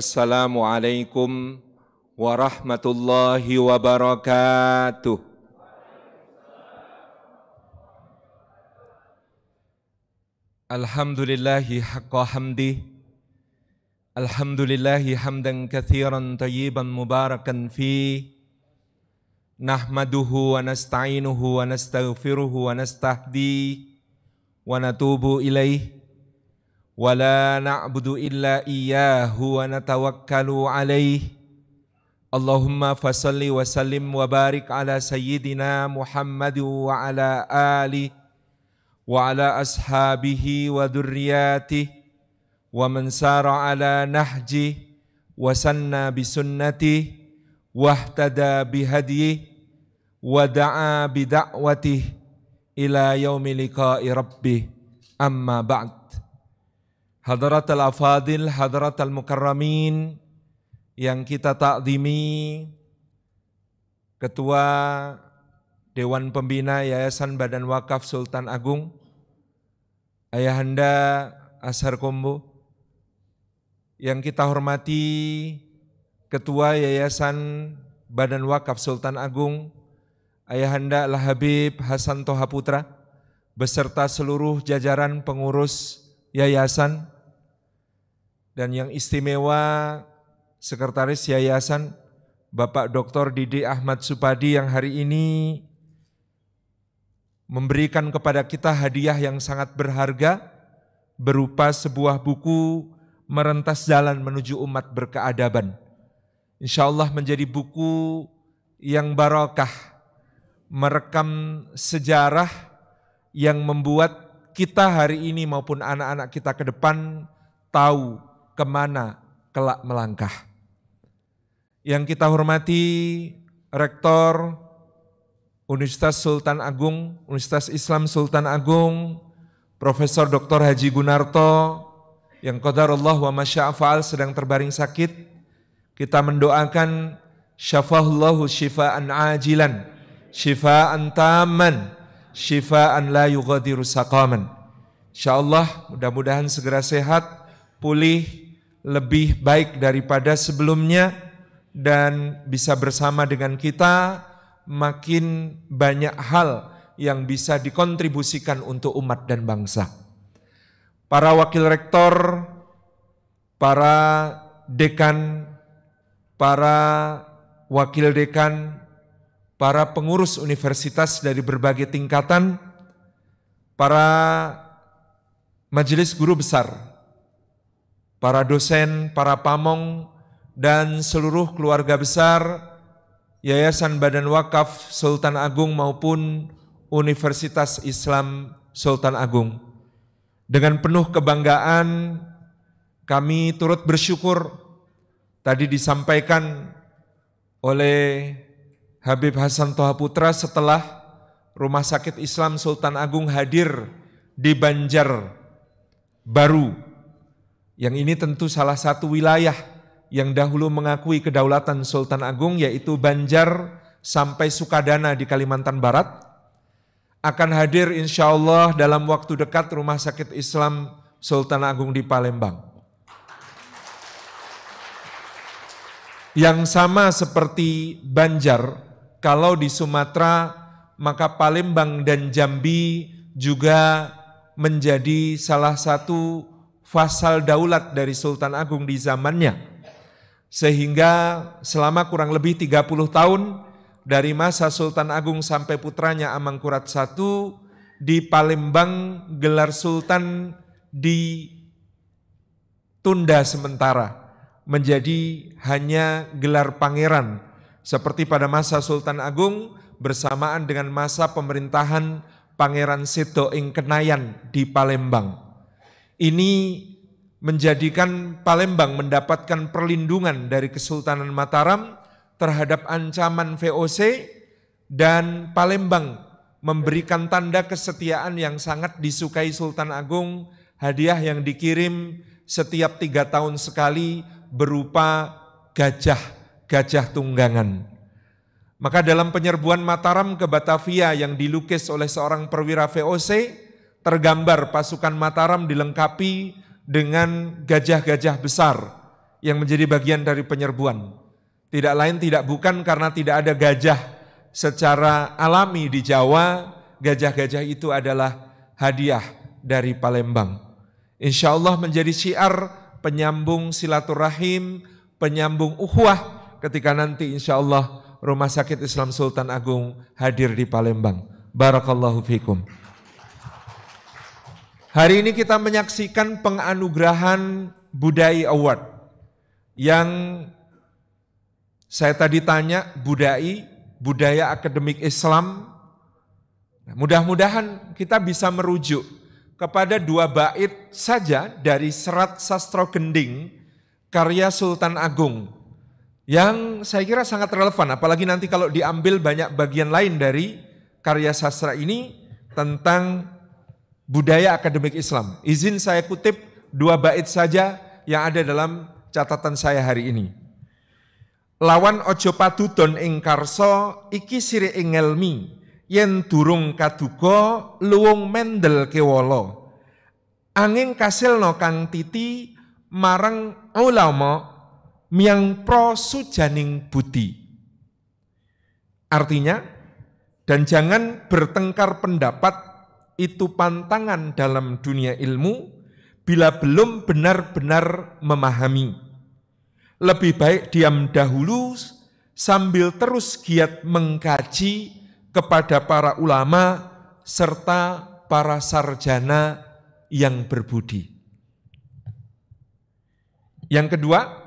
Assalamualaikum warahmatullahi wabarakatuh. Alhamdulillahi haqqa hamdi. Alhamdulillahi hamdan kathiran tayyiban mubarakan fi. Nahmaduhu wa nasta'inuhu wa nastaghfiruhu wa nastahdi wa natubu ولا نعبد إلا إياه ونتوكل عليه اللهم فصل وسلم وبارك على سيدنا محمد وعلى آله وعلى أصحابه وذرياته ومن سار على نهجه وسنى بسنته واهتدى بهديه ودعا بدعوته إلى يوم لقاء ربه أما بعد Hadratal afadil, hadratal mukarramin yang kita takdimi Ketua Dewan Pembina Yayasan Badan Wakaf Sultan Agung Ayahanda Ashar Kombo yang kita hormati Ketua Yayasan Badan Wakaf Sultan Agung Ayahanda Al Habib Hasan Toha Putra beserta seluruh jajaran pengurus yayasan dan yang istimewa sekretaris yayasan Bapak Dr. Didi Ahmad Supadi yang hari ini memberikan kepada kita hadiah yang sangat berharga berupa sebuah buku merentas jalan menuju umat berkeadaban. Insya Allah menjadi buku yang barokah, merekam sejarah yang membuat kita hari ini maupun anak-anak kita ke depan tahu kemana kelak melangkah. Yang kita hormati Rektor Universitas Sultan Agung, Universitas Islam Sultan Agung, Profesor Dr. Haji Gunarto, yang qadarullah wa Masya'afal sedang terbaring sakit, kita mendoakan syafahullahu syifaan ajilan, syifaan taman, syifaan la yugadiru saqaman. Insyaallah mudah-mudahan segera sehat, pulih lebih baik daripada sebelumnya dan bisa bersama dengan kita makin banyak hal yang bisa dikontribusikan untuk umat dan bangsa. Para wakil rektor, para dekan, para wakil dekan, para pengurus universitas dari berbagai tingkatan, para majelis guru besar, para dosen, para pamong, dan seluruh keluarga besar, Yayasan Badan Wakaf Sultan Agung maupun Universitas Islam Sultan Agung. Dengan penuh kebanggaan, kami turut bersyukur tadi disampaikan oleh Habib Hasan Toha Putra setelah Rumah Sakit Islam Sultan Agung hadir di Banjar Baru. Yang ini tentu salah satu wilayah yang dahulu mengakui kedaulatan Sultan Agung yaitu Banjar sampai Sukadana di Kalimantan Barat akan hadir insya Allah dalam waktu dekat Rumah Sakit Islam Sultan Agung di Palembang. Yang sama seperti Banjar, kalau di Sumatera, maka Palembang dan Jambi juga menjadi salah satu fasal daulat dari Sultan Agung di zamannya. Sehingga selama kurang lebih 30 tahun dari masa Sultan Agung sampai putranya Amangkurat I di Palembang gelar sultan ditunda sementara menjadi hanya gelar pangeran seperti pada masa Sultan Agung bersamaan dengan masa pemerintahan Pangeran Seto ing Kenayan di Palembang. Ini menjadikan Palembang mendapatkan perlindungan dari Kesultanan Mataram terhadap ancaman VOC dan Palembang memberikan tanda kesetiaan yang sangat disukai Sultan Agung, hadiah yang dikirim setiap tiga tahun sekali berupa gajah gajah tunggangan. Maka dalam penyerbuan Mataram ke Batavia yang dilukis oleh seorang perwira VOC, tergambar pasukan Mataram dilengkapi dengan gajah-gajah besar yang menjadi bagian dari penyerbuan. Tidak lain tidak bukan karena tidak ada gajah secara alami di Jawa, gajah-gajah itu adalah hadiah dari Palembang. Insya Allah menjadi syiar penyambung silaturahim, penyambung uhuah, ketika nanti insya Allah Rumah Sakit Islam Sultan Agung hadir di Palembang. Barakallahu fikum. Hari ini kita menyaksikan penganugerahan Budai Award yang saya tadi tanya Budai, Budaya Akademik Islam. Nah, mudah-mudahan kita bisa merujuk kepada dua bait saja dari serat Sastro gending karya Sultan Agung yang saya kira sangat relevan apalagi nanti kalau diambil banyak bagian lain dari karya sastra ini tentang budaya akademik Islam. Izin saya kutip dua bait saja yang ada dalam catatan saya hari ini. Lawan ojo padudon ing karso iki sire ing elmi yen durung kaduga luwung mendel kewala. Angin no kang titi marang ulama miang pro sujaning budi. Artinya, dan jangan bertengkar pendapat itu pantangan dalam dunia ilmu bila belum benar-benar memahami. Lebih baik diam dahulu sambil terus giat mengkaji kepada para ulama serta para sarjana yang berbudi. Yang kedua,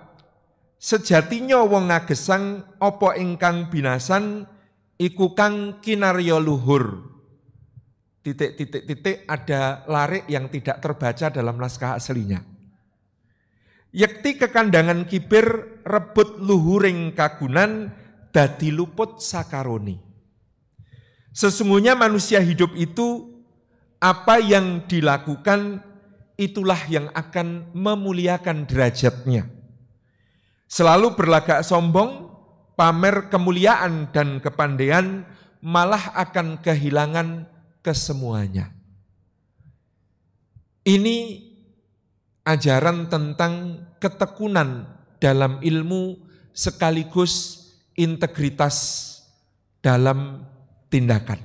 Sejatinya wong nagesang opo ingkang binasan iku kang kinaryo luhur. Titik-titik-titik ada larik yang tidak terbaca dalam naskah aslinya. Yakti kekandangan kibir rebut luhuring kagunan dadi luput sakaroni. Sesungguhnya manusia hidup itu apa yang dilakukan itulah yang akan memuliakan derajatnya. Selalu berlagak sombong, pamer kemuliaan dan kepandaian, malah akan kehilangan kesemuanya. Ini ajaran tentang ketekunan dalam ilmu sekaligus integritas dalam tindakan.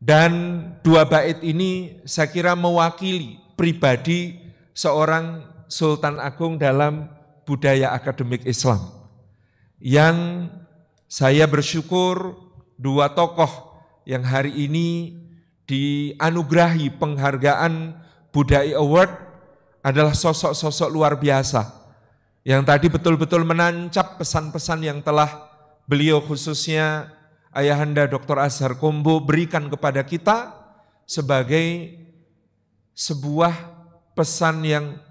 Dan dua bait ini saya kira mewakili pribadi seorang Sultan Agung dalam budaya akademik Islam yang saya bersyukur dua tokoh yang hari ini dianugerahi penghargaan Budai Award adalah sosok-sosok luar biasa yang tadi betul-betul menancap pesan-pesan yang telah beliau khususnya Ayahanda Dr. Azhar Kombo berikan kepada kita sebagai sebuah pesan yang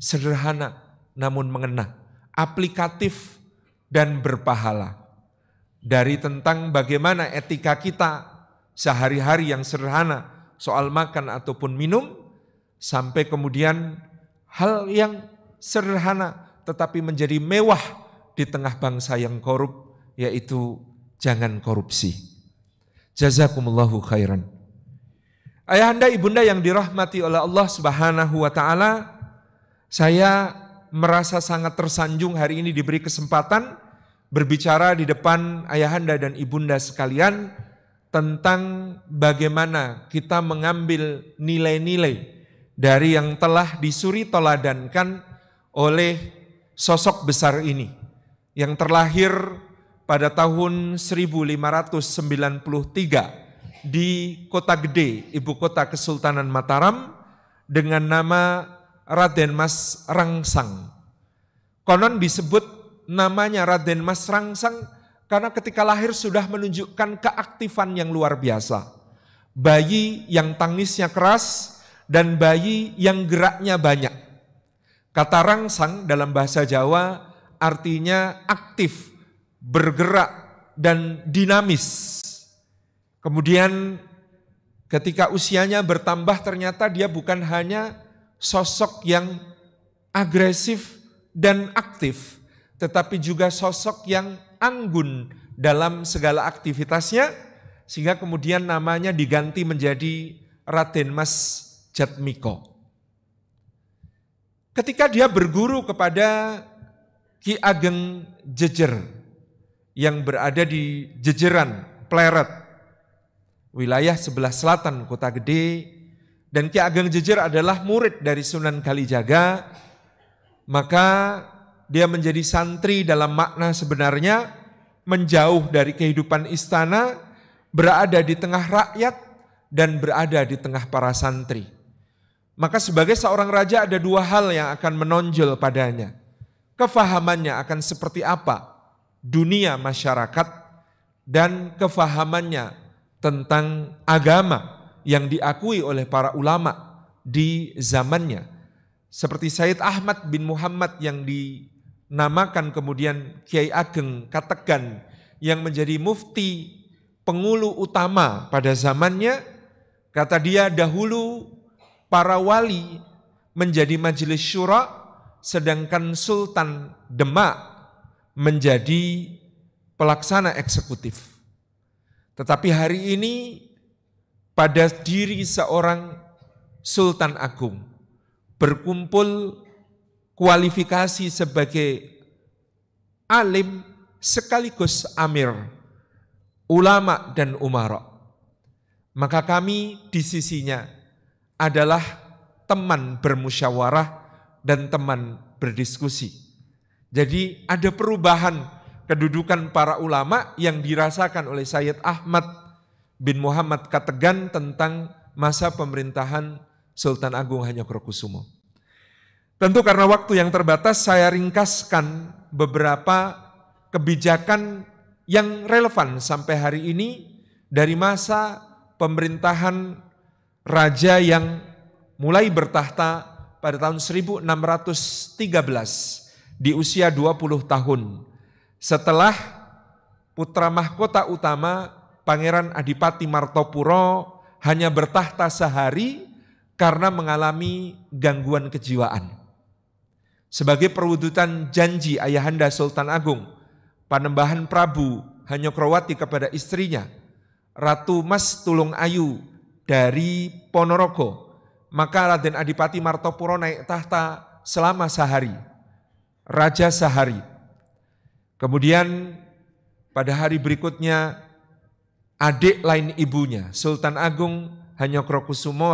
sederhana namun mengena, aplikatif dan berpahala. Dari tentang bagaimana etika kita sehari-hari yang sederhana soal makan ataupun minum, sampai kemudian hal yang sederhana tetapi menjadi mewah di tengah bangsa yang korup, yaitu jangan korupsi. Jazakumullahu khairan. Ayahanda ibunda yang dirahmati oleh Allah Subhanahu wa taala, saya merasa sangat tersanjung hari ini diberi kesempatan berbicara di depan ayahanda dan ibunda sekalian tentang bagaimana kita mengambil nilai-nilai dari yang telah disuri toladankan oleh sosok besar ini yang terlahir pada tahun 1593 di Kota Gede, ibu kota Kesultanan Mataram dengan nama Raden Mas Rangsang. Konon disebut namanya Raden Mas Rangsang karena ketika lahir sudah menunjukkan keaktifan yang luar biasa. Bayi yang tangisnya keras dan bayi yang geraknya banyak. Kata rangsang dalam bahasa Jawa artinya aktif, bergerak, dan dinamis. Kemudian ketika usianya bertambah ternyata dia bukan hanya sosok yang agresif dan aktif, tetapi juga sosok yang anggun dalam segala aktivitasnya, sehingga kemudian namanya diganti menjadi Raden Mas Jatmiko. Ketika dia berguru kepada Ki Ageng Jejer yang berada di Jejeran, Pleret, wilayah sebelah selatan kota gede dan Ki Ageng Jejer adalah murid dari Sunan Kalijaga, maka dia menjadi santri dalam makna sebenarnya menjauh dari kehidupan istana, berada di tengah rakyat dan berada di tengah para santri. Maka sebagai seorang raja ada dua hal yang akan menonjol padanya. Kefahamannya akan seperti apa dunia masyarakat dan kefahamannya tentang agama yang diakui oleh para ulama di zamannya. Seperti Said Ahmad bin Muhammad yang dinamakan kemudian Kiai Ageng Kategan yang menjadi mufti pengulu utama pada zamannya. Kata dia dahulu para wali menjadi majelis syura sedangkan Sultan Demak menjadi pelaksana eksekutif. Tetapi hari ini pada diri seorang Sultan Agung. Berkumpul kualifikasi sebagai alim sekaligus amir, ulama dan umara. Maka kami di sisinya adalah teman bermusyawarah dan teman berdiskusi. Jadi ada perubahan kedudukan para ulama yang dirasakan oleh Sayyid Ahmad bin Muhammad Kategan tentang masa pemerintahan Sultan Agung hanya Krokusumo. Tentu karena waktu yang terbatas saya ringkaskan beberapa kebijakan yang relevan sampai hari ini dari masa pemerintahan raja yang mulai bertahta pada tahun 1613 di usia 20 tahun setelah putra mahkota utama Pangeran Adipati Martopuro hanya bertahta sehari karena mengalami gangguan kejiwaan. Sebagai perwujudan janji Ayahanda Sultan Agung, Panembahan Prabu Hanyokrowati kepada istrinya, Ratu Mas Tulung Ayu dari Ponorogo, maka Raden Adipati Martopuro naik tahta selama sehari, Raja sehari. Kemudian pada hari berikutnya adik lain ibunya, Sultan Agung Hanyokrokusumo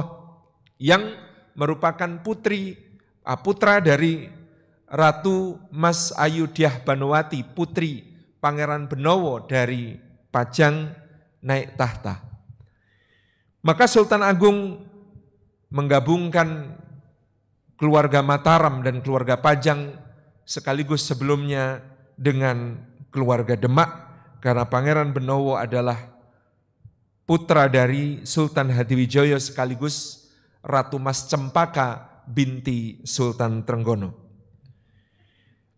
yang merupakan putri ah, putra dari Ratu Mas Ayudiah Banuwati putri Pangeran Benowo dari Pajang naik tahta. Maka Sultan Agung menggabungkan keluarga Mataram dan keluarga Pajang sekaligus sebelumnya dengan keluarga Demak karena Pangeran Benowo adalah putra dari Sultan Hadiwijoyo sekaligus Ratu Mas Cempaka binti Sultan Trenggono.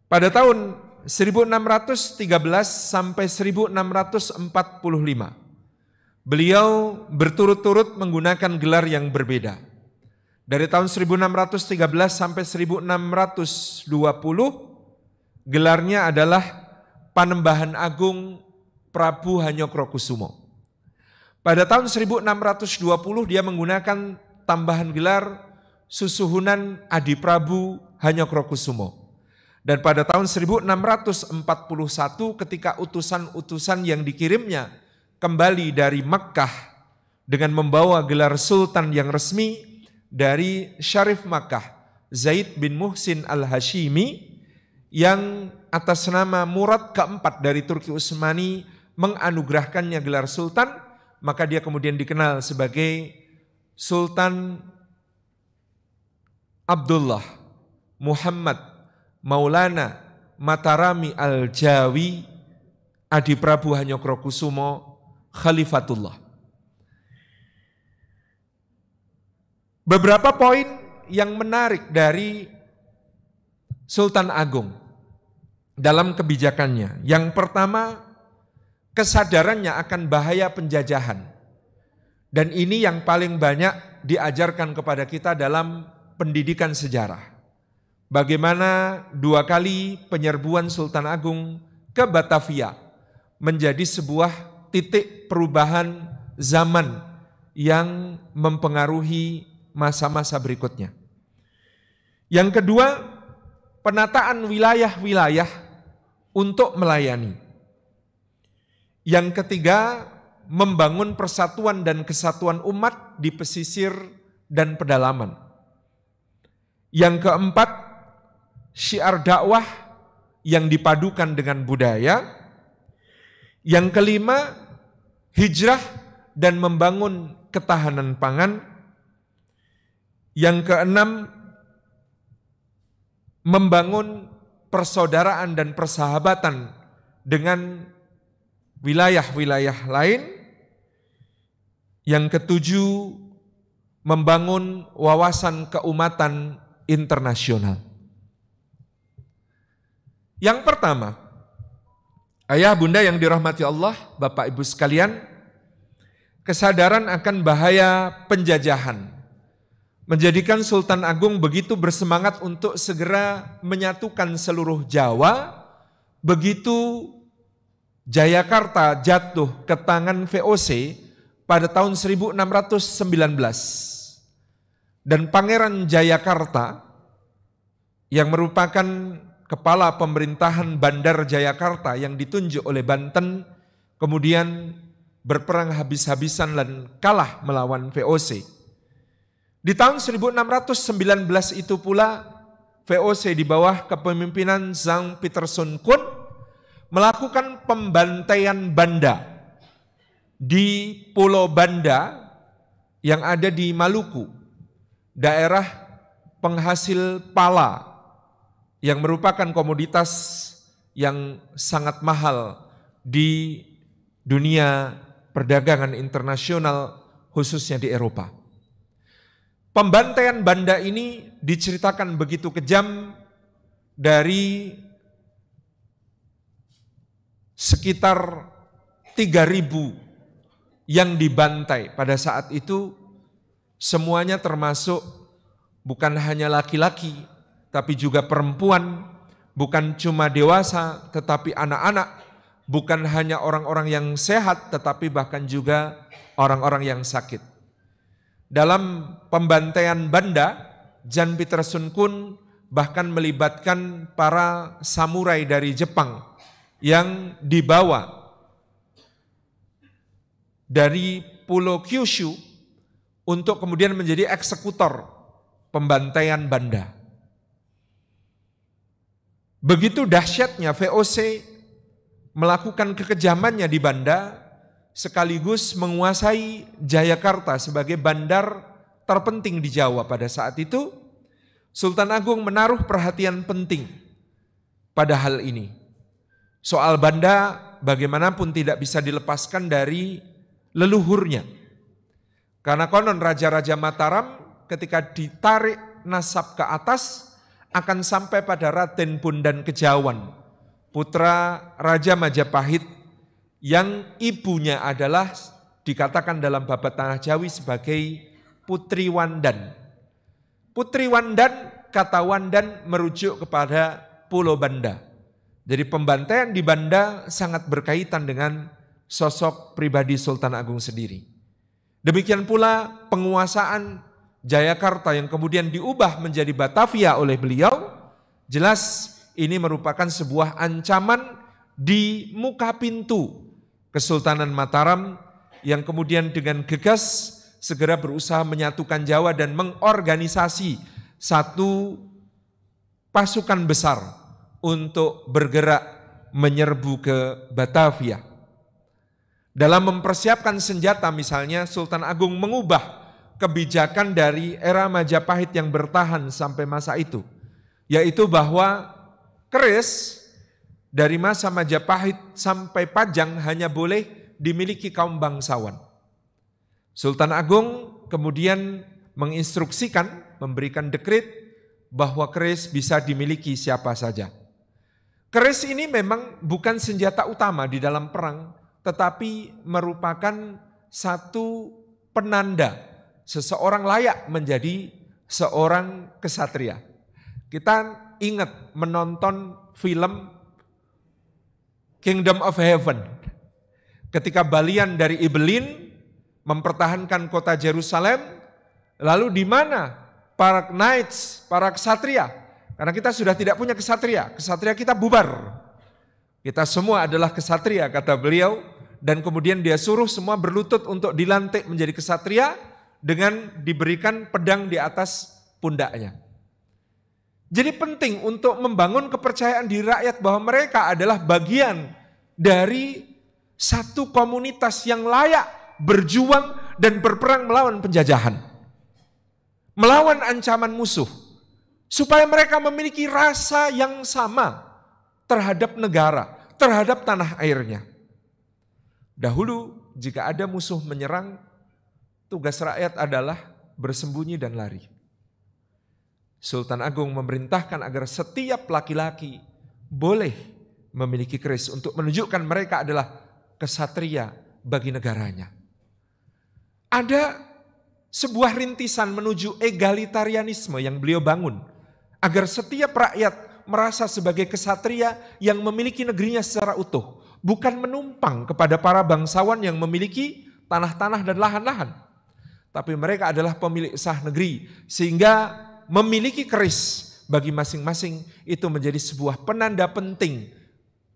Pada tahun 1613 sampai 1645, beliau berturut-turut menggunakan gelar yang berbeda. Dari tahun 1613 sampai 1620, gelarnya adalah Panembahan Agung Prabu Hanyokrokusumo. Pada tahun 1620 dia menggunakan tambahan gelar Susuhunan Adi Prabu Hanyokrokusumo. Dan pada tahun 1641 ketika utusan-utusan yang dikirimnya kembali dari Mekkah dengan membawa gelar sultan yang resmi dari Syarif Makkah Zaid bin Muhsin al-Hashimi yang atas nama Murad keempat dari Turki Utsmani menganugerahkannya gelar sultan maka dia kemudian dikenal sebagai Sultan Abdullah Muhammad Maulana Matarami Al-Jawi Adi Prabu Hanyokrokusumo Khalifatullah. Beberapa poin yang menarik dari Sultan Agung dalam kebijakannya. Yang pertama, kesadarannya akan bahaya penjajahan. Dan ini yang paling banyak diajarkan kepada kita dalam pendidikan sejarah. Bagaimana dua kali penyerbuan Sultan Agung ke Batavia menjadi sebuah titik perubahan zaman yang mempengaruhi masa-masa berikutnya. Yang kedua, penataan wilayah-wilayah untuk melayani. Yang ketiga, membangun persatuan dan kesatuan umat di pesisir dan pedalaman. Yang keempat, syiar dakwah yang dipadukan dengan budaya. Yang kelima, hijrah dan membangun ketahanan pangan. Yang keenam, membangun persaudaraan dan persahabatan dengan wilayah-wilayah lain. Yang ketujuh, membangun wawasan keumatan internasional. Yang pertama, ayah bunda yang dirahmati Allah, bapak ibu sekalian, kesadaran akan bahaya penjajahan menjadikan Sultan Agung begitu bersemangat untuk segera menyatukan seluruh Jawa, begitu Jayakarta jatuh ke tangan VOC pada tahun 1619. Dan Pangeran Jayakarta yang merupakan kepala pemerintahan Bandar Jayakarta yang ditunjuk oleh Banten kemudian berperang habis-habisan dan kalah melawan VOC. Di tahun 1619 itu pula VOC di bawah kepemimpinan Zhang Peterson Kun melakukan pembantaian banda di Pulau Banda yang ada di Maluku, daerah penghasil pala yang merupakan komoditas yang sangat mahal di dunia perdagangan internasional khususnya di Eropa. Pembantaian banda ini diceritakan begitu kejam dari sekitar 3.000 yang dibantai pada saat itu semuanya termasuk bukan hanya laki-laki tapi juga perempuan, bukan cuma dewasa tetapi anak-anak, bukan hanya orang-orang yang sehat tetapi bahkan juga orang-orang yang sakit. Dalam pembantaian Banda, Jan Peterson Kun bahkan melibatkan para samurai dari Jepang yang dibawa dari pulau Kyushu untuk kemudian menjadi eksekutor pembantaian banda. Begitu dahsyatnya VOC melakukan kekejamannya di Banda sekaligus menguasai Jayakarta sebagai bandar terpenting di Jawa pada saat itu Sultan Agung menaruh perhatian penting pada hal ini. Soal banda bagaimanapun tidak bisa dilepaskan dari leluhurnya. Karena konon raja-raja Mataram ketika ditarik nasab ke atas akan sampai pada Raden Bundan Kejawan, putra Raja Majapahit yang ibunya adalah dikatakan dalam babat tanah Jawi sebagai Putri Wandan. Putri Wandan, kata Wandan merujuk kepada Pulau Banda. Jadi pembantaian di Banda sangat berkaitan dengan sosok pribadi Sultan Agung sendiri. Demikian pula penguasaan Jayakarta yang kemudian diubah menjadi Batavia oleh beliau, jelas ini merupakan sebuah ancaman di muka pintu Kesultanan Mataram yang kemudian dengan gegas segera berusaha menyatukan Jawa dan mengorganisasi satu pasukan besar untuk bergerak menyerbu ke Batavia. Dalam mempersiapkan senjata misalnya Sultan Agung mengubah kebijakan dari era Majapahit yang bertahan sampai masa itu. Yaitu bahwa keris dari masa Majapahit sampai Pajang hanya boleh dimiliki kaum bangsawan. Sultan Agung kemudian menginstruksikan, memberikan dekrit bahwa keris bisa dimiliki siapa saja. Keris ini memang bukan senjata utama di dalam perang, tetapi merupakan satu penanda seseorang layak menjadi seorang kesatria. Kita ingat menonton film Kingdom of Heaven. Ketika balian dari Ibelin mempertahankan kota Jerusalem, lalu di mana para knights, para kesatria karena kita sudah tidak punya kesatria, kesatria kita bubar. Kita semua adalah kesatria kata beliau dan kemudian dia suruh semua berlutut untuk dilantik menjadi kesatria dengan diberikan pedang di atas pundaknya. Jadi penting untuk membangun kepercayaan di rakyat bahwa mereka adalah bagian dari satu komunitas yang layak berjuang dan berperang melawan penjajahan. Melawan ancaman musuh supaya mereka memiliki rasa yang sama terhadap negara, terhadap tanah airnya. Dahulu, jika ada musuh menyerang, tugas rakyat adalah bersembunyi dan lari. Sultan Agung memerintahkan agar setiap laki-laki boleh memiliki keris untuk menunjukkan mereka adalah kesatria bagi negaranya. Ada sebuah rintisan menuju egalitarianisme yang beliau bangun agar setiap rakyat merasa sebagai kesatria yang memiliki negerinya secara utuh, bukan menumpang kepada para bangsawan yang memiliki tanah-tanah dan lahan-lahan, tapi mereka adalah pemilik sah negeri sehingga memiliki keris bagi masing-masing itu menjadi sebuah penanda penting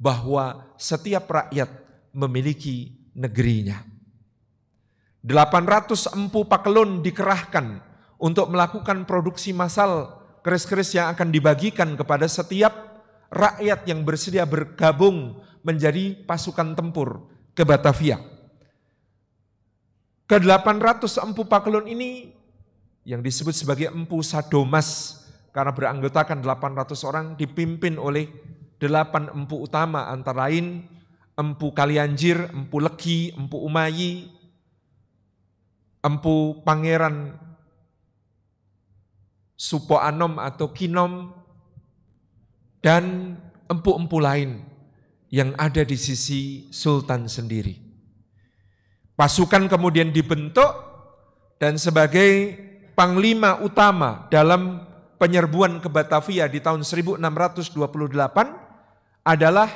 bahwa setiap rakyat memiliki negerinya. 800 empu pakelun dikerahkan untuk melakukan produksi massal keris-keris yang akan dibagikan kepada setiap rakyat yang bersedia bergabung menjadi pasukan tempur ke Batavia. Ke-800 empu Pakelun ini yang disebut sebagai empu Sadomas karena beranggotakan 800 orang dipimpin oleh 8 empu utama antara lain empu Kalianjir, empu Legi, empu Umayi, empu Pangeran supo anom atau kinom, dan empu-empu lain yang ada di sisi sultan sendiri. Pasukan kemudian dibentuk dan sebagai panglima utama dalam penyerbuan ke Batavia di tahun 1628 adalah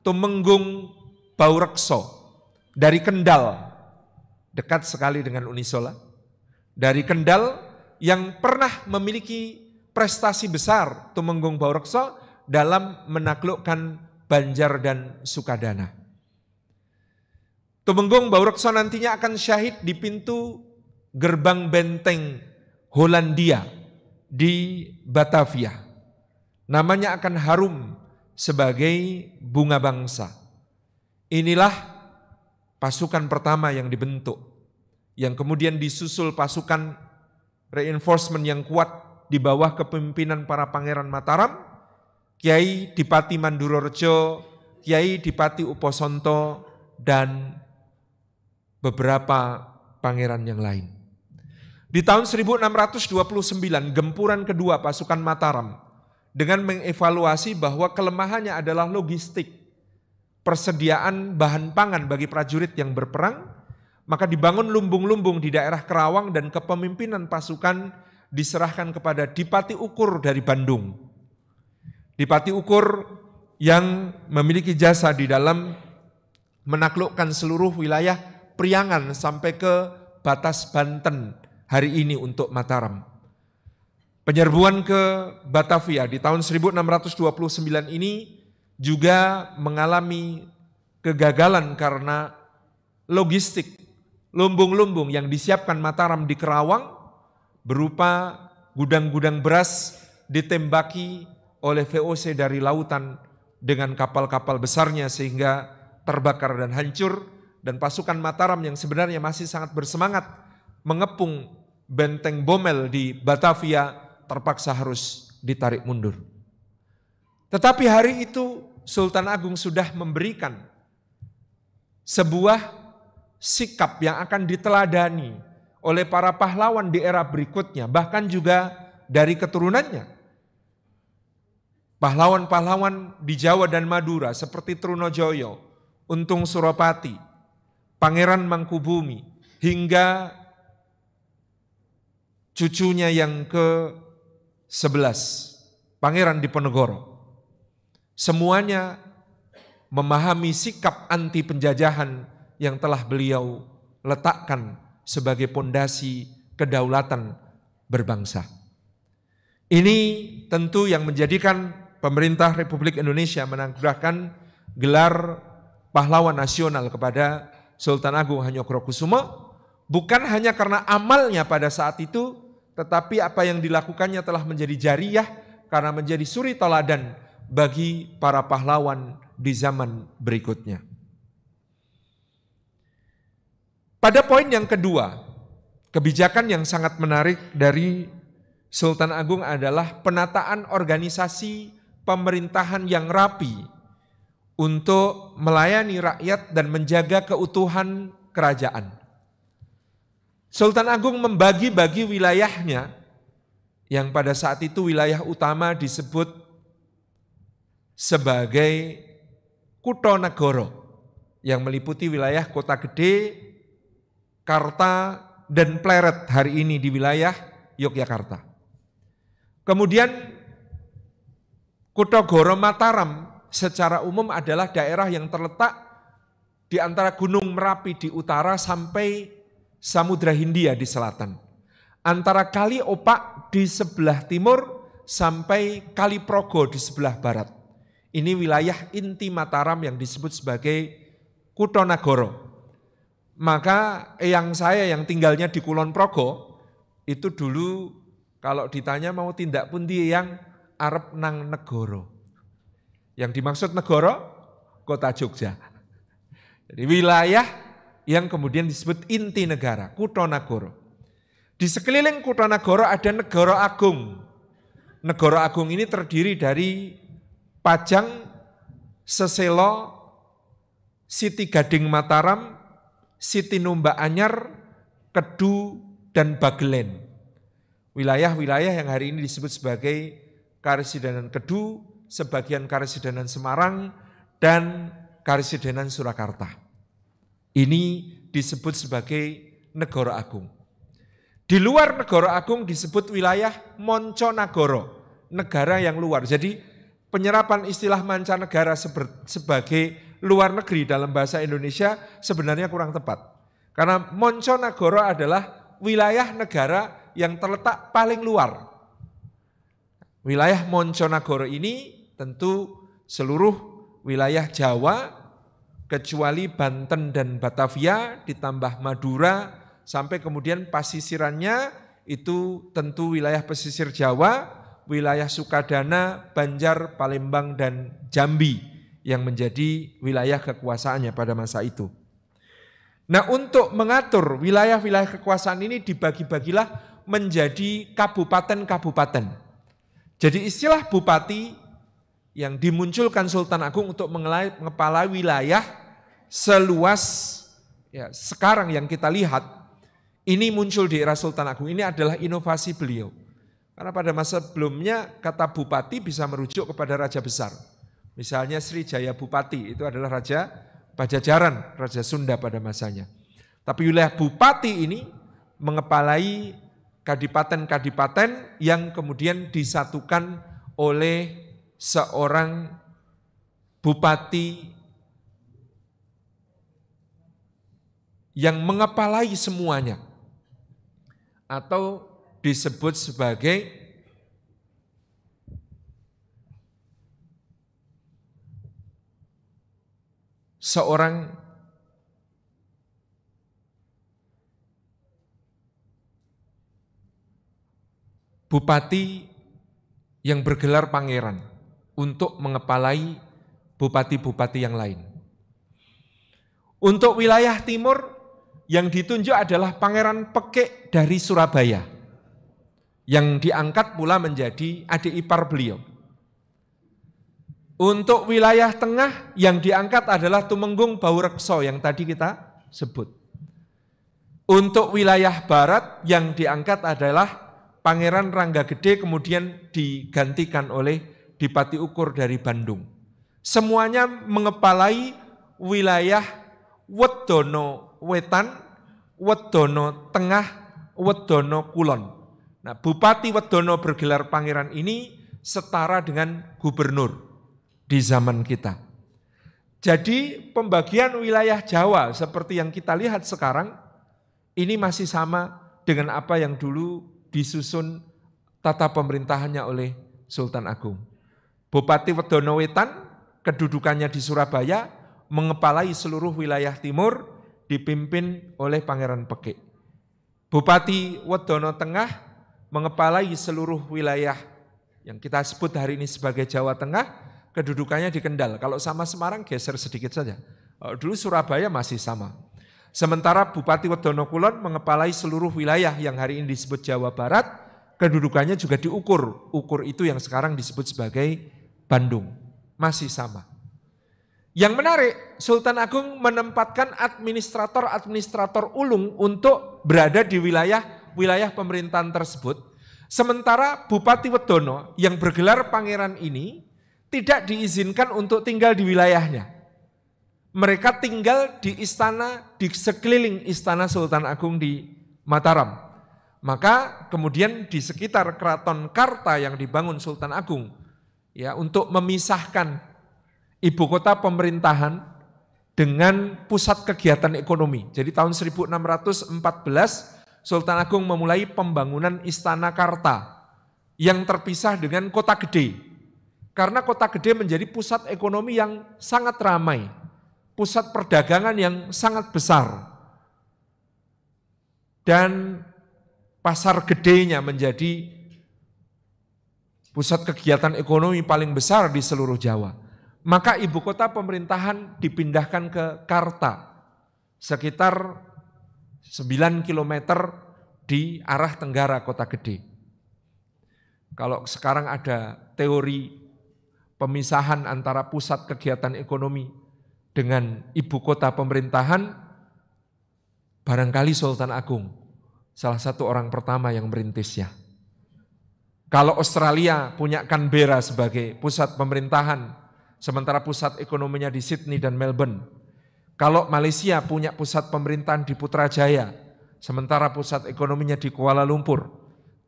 Tumenggung Baurekso dari Kendal, dekat sekali dengan Unisola. Dari Kendal yang pernah memiliki prestasi besar Tumenggung Baurekso dalam menaklukkan Banjar dan Sukadana. Tumenggung Baurekso nantinya akan syahid di pintu gerbang benteng Hollandia di Batavia. Namanya akan harum sebagai bunga bangsa. Inilah pasukan pertama yang dibentuk, yang kemudian disusul pasukan reinforcement yang kuat di bawah kepemimpinan para pangeran Mataram, Kiai Dipati Mandurorejo, Kiai Dipati Uposonto, dan beberapa pangeran yang lain. Di tahun 1629, gempuran kedua pasukan Mataram dengan mengevaluasi bahwa kelemahannya adalah logistik, persediaan bahan pangan bagi prajurit yang berperang, maka dibangun lumbung-lumbung di daerah Kerawang dan kepemimpinan pasukan diserahkan kepada Dipati Ukur dari Bandung. Dipati Ukur yang memiliki jasa di dalam menaklukkan seluruh wilayah Priangan sampai ke batas Banten hari ini untuk Mataram. Penyerbuan ke Batavia di tahun 1629 ini juga mengalami kegagalan karena logistik lumbung-lumbung yang disiapkan Mataram di Kerawang berupa gudang-gudang beras ditembaki oleh VOC dari lautan dengan kapal-kapal besarnya sehingga terbakar dan hancur dan pasukan Mataram yang sebenarnya masih sangat bersemangat mengepung benteng Bomel di Batavia terpaksa harus ditarik mundur. Tetapi hari itu Sultan Agung sudah memberikan sebuah sikap yang akan diteladani oleh para pahlawan di era berikutnya, bahkan juga dari keturunannya. Pahlawan-pahlawan di Jawa dan Madura seperti Trunojoyo, Untung Suropati, Pangeran Mangkubumi, hingga cucunya yang ke-11, Pangeran Diponegoro. Semuanya memahami sikap anti penjajahan yang telah beliau letakkan sebagai pondasi kedaulatan berbangsa. Ini tentu yang menjadikan pemerintah Republik Indonesia menanggurahkan gelar pahlawan nasional kepada Sultan Agung Hanyokrokusumo bukan hanya karena amalnya pada saat itu tetapi apa yang dilakukannya telah menjadi jariah karena menjadi suri teladan bagi para pahlawan di zaman berikutnya. Pada poin yang kedua, kebijakan yang sangat menarik dari Sultan Agung adalah penataan organisasi pemerintahan yang rapi untuk melayani rakyat dan menjaga keutuhan kerajaan. Sultan Agung membagi-bagi wilayahnya yang pada saat itu wilayah utama disebut sebagai Kutonagoro, yang meliputi wilayah kota gede, Karta, dan Pleret hari ini di wilayah Yogyakarta. Kemudian Kutogoro Mataram secara umum adalah daerah yang terletak di antara Gunung Merapi di utara sampai Samudra Hindia di selatan. Antara Kali Opak di sebelah timur sampai Kali Progo di sebelah barat. Ini wilayah inti Mataram yang disebut sebagai Kutonagoro. Maka yang saya yang tinggalnya di Kulon Progo, itu dulu kalau ditanya mau tindak pun dia yang Arab nang negoro. Yang dimaksud negoro, kota Jogja. Jadi wilayah yang kemudian disebut inti negara, Kutonagoro. Di sekeliling Kutonagoro ada Negoro agung. Negoro agung ini terdiri dari Pajang, Seselo, Siti Gading Mataram, Siti Numba Anyar, Kedu, dan Bagelen. Wilayah-wilayah yang hari ini disebut sebagai Karesidenan Kedu, sebagian Karesidenan Semarang, dan Karesidenan Surakarta. Ini disebut sebagai negara agung. Di luar negara agung disebut wilayah Monconagoro, negara yang luar. Jadi penyerapan istilah mancanegara sebagai luar negeri dalam bahasa Indonesia sebenarnya kurang tepat. Karena Monconegoro adalah wilayah negara yang terletak paling luar. Wilayah Monconegoro ini tentu seluruh wilayah Jawa kecuali Banten dan Batavia ditambah Madura sampai kemudian pasisirannya itu tentu wilayah pesisir Jawa, wilayah Sukadana, Banjar, Palembang dan Jambi yang menjadi wilayah kekuasaannya pada masa itu. Nah, untuk mengatur wilayah-wilayah kekuasaan ini dibagi-bagilah menjadi kabupaten-kabupaten. Jadi istilah bupati yang dimunculkan Sultan Agung untuk mengepala wilayah seluas ya, sekarang yang kita lihat ini muncul di era Sultan Agung ini adalah inovasi beliau. Karena pada masa sebelumnya kata bupati bisa merujuk kepada raja besar. Misalnya Sri Jaya Bupati itu adalah Raja Pajajaran, Raja Sunda pada masanya. Tapi wilayah Bupati ini mengepalai kadipaten-kadipaten yang kemudian disatukan oleh seorang bupati yang mengepalai semuanya atau disebut sebagai seorang bupati yang bergelar pangeran untuk mengepalai bupati-bupati yang lain. Untuk wilayah timur yang ditunjuk adalah pangeran pekek dari Surabaya yang diangkat pula menjadi adik ipar beliau. Untuk wilayah tengah yang diangkat adalah Tumenggung Baurekso yang tadi kita sebut. Untuk wilayah barat yang diangkat adalah Pangeran Rangga Gede kemudian digantikan oleh Dipati Ukur dari Bandung. Semuanya mengepalai wilayah Wedono Wetan, Wedono Tengah, Wedono Kulon. Nah, Bupati Wedono bergelar pangeran ini setara dengan gubernur di zaman kita. Jadi pembagian wilayah Jawa seperti yang kita lihat sekarang ini masih sama dengan apa yang dulu disusun tata pemerintahannya oleh Sultan Agung. Bupati Wedono Wetan kedudukannya di Surabaya mengepalai seluruh wilayah timur dipimpin oleh Pangeran Pekik. Bupati Wedono Tengah mengepalai seluruh wilayah yang kita sebut hari ini sebagai Jawa Tengah kedudukannya di Kendal. Kalau sama Semarang geser sedikit saja. Eh, dulu Surabaya masih sama. Sementara Bupati Wedono Kulon mengepalai seluruh wilayah yang hari ini disebut Jawa Barat, kedudukannya juga diukur. Ukur itu yang sekarang disebut sebagai Bandung. Masih sama. Yang menarik, Sultan Agung menempatkan administrator-administrator ulung untuk berada di wilayah wilayah pemerintahan tersebut. Sementara Bupati Wedono yang bergelar pangeran ini tidak diizinkan untuk tinggal di wilayahnya. Mereka tinggal di istana, di sekeliling istana Sultan Agung di Mataram. Maka kemudian di sekitar keraton Karta yang dibangun Sultan Agung, ya untuk memisahkan ibu kota pemerintahan dengan pusat kegiatan ekonomi. Jadi tahun 1614 Sultan Agung memulai pembangunan Istana Karta yang terpisah dengan kota gede. Karena kota gede menjadi pusat ekonomi yang sangat ramai, pusat perdagangan yang sangat besar. Dan pasar gedenya menjadi pusat kegiatan ekonomi paling besar di seluruh Jawa. Maka ibu kota pemerintahan dipindahkan ke Karta, sekitar 9 km di arah tenggara kota gede. Kalau sekarang ada teori pemisahan antara pusat kegiatan ekonomi dengan ibu kota pemerintahan, barangkali Sultan Agung salah satu orang pertama yang merintisnya. Kalau Australia punya Canberra sebagai pusat pemerintahan, sementara pusat ekonominya di Sydney dan Melbourne. Kalau Malaysia punya pusat pemerintahan di Putrajaya, sementara pusat ekonominya di Kuala Lumpur.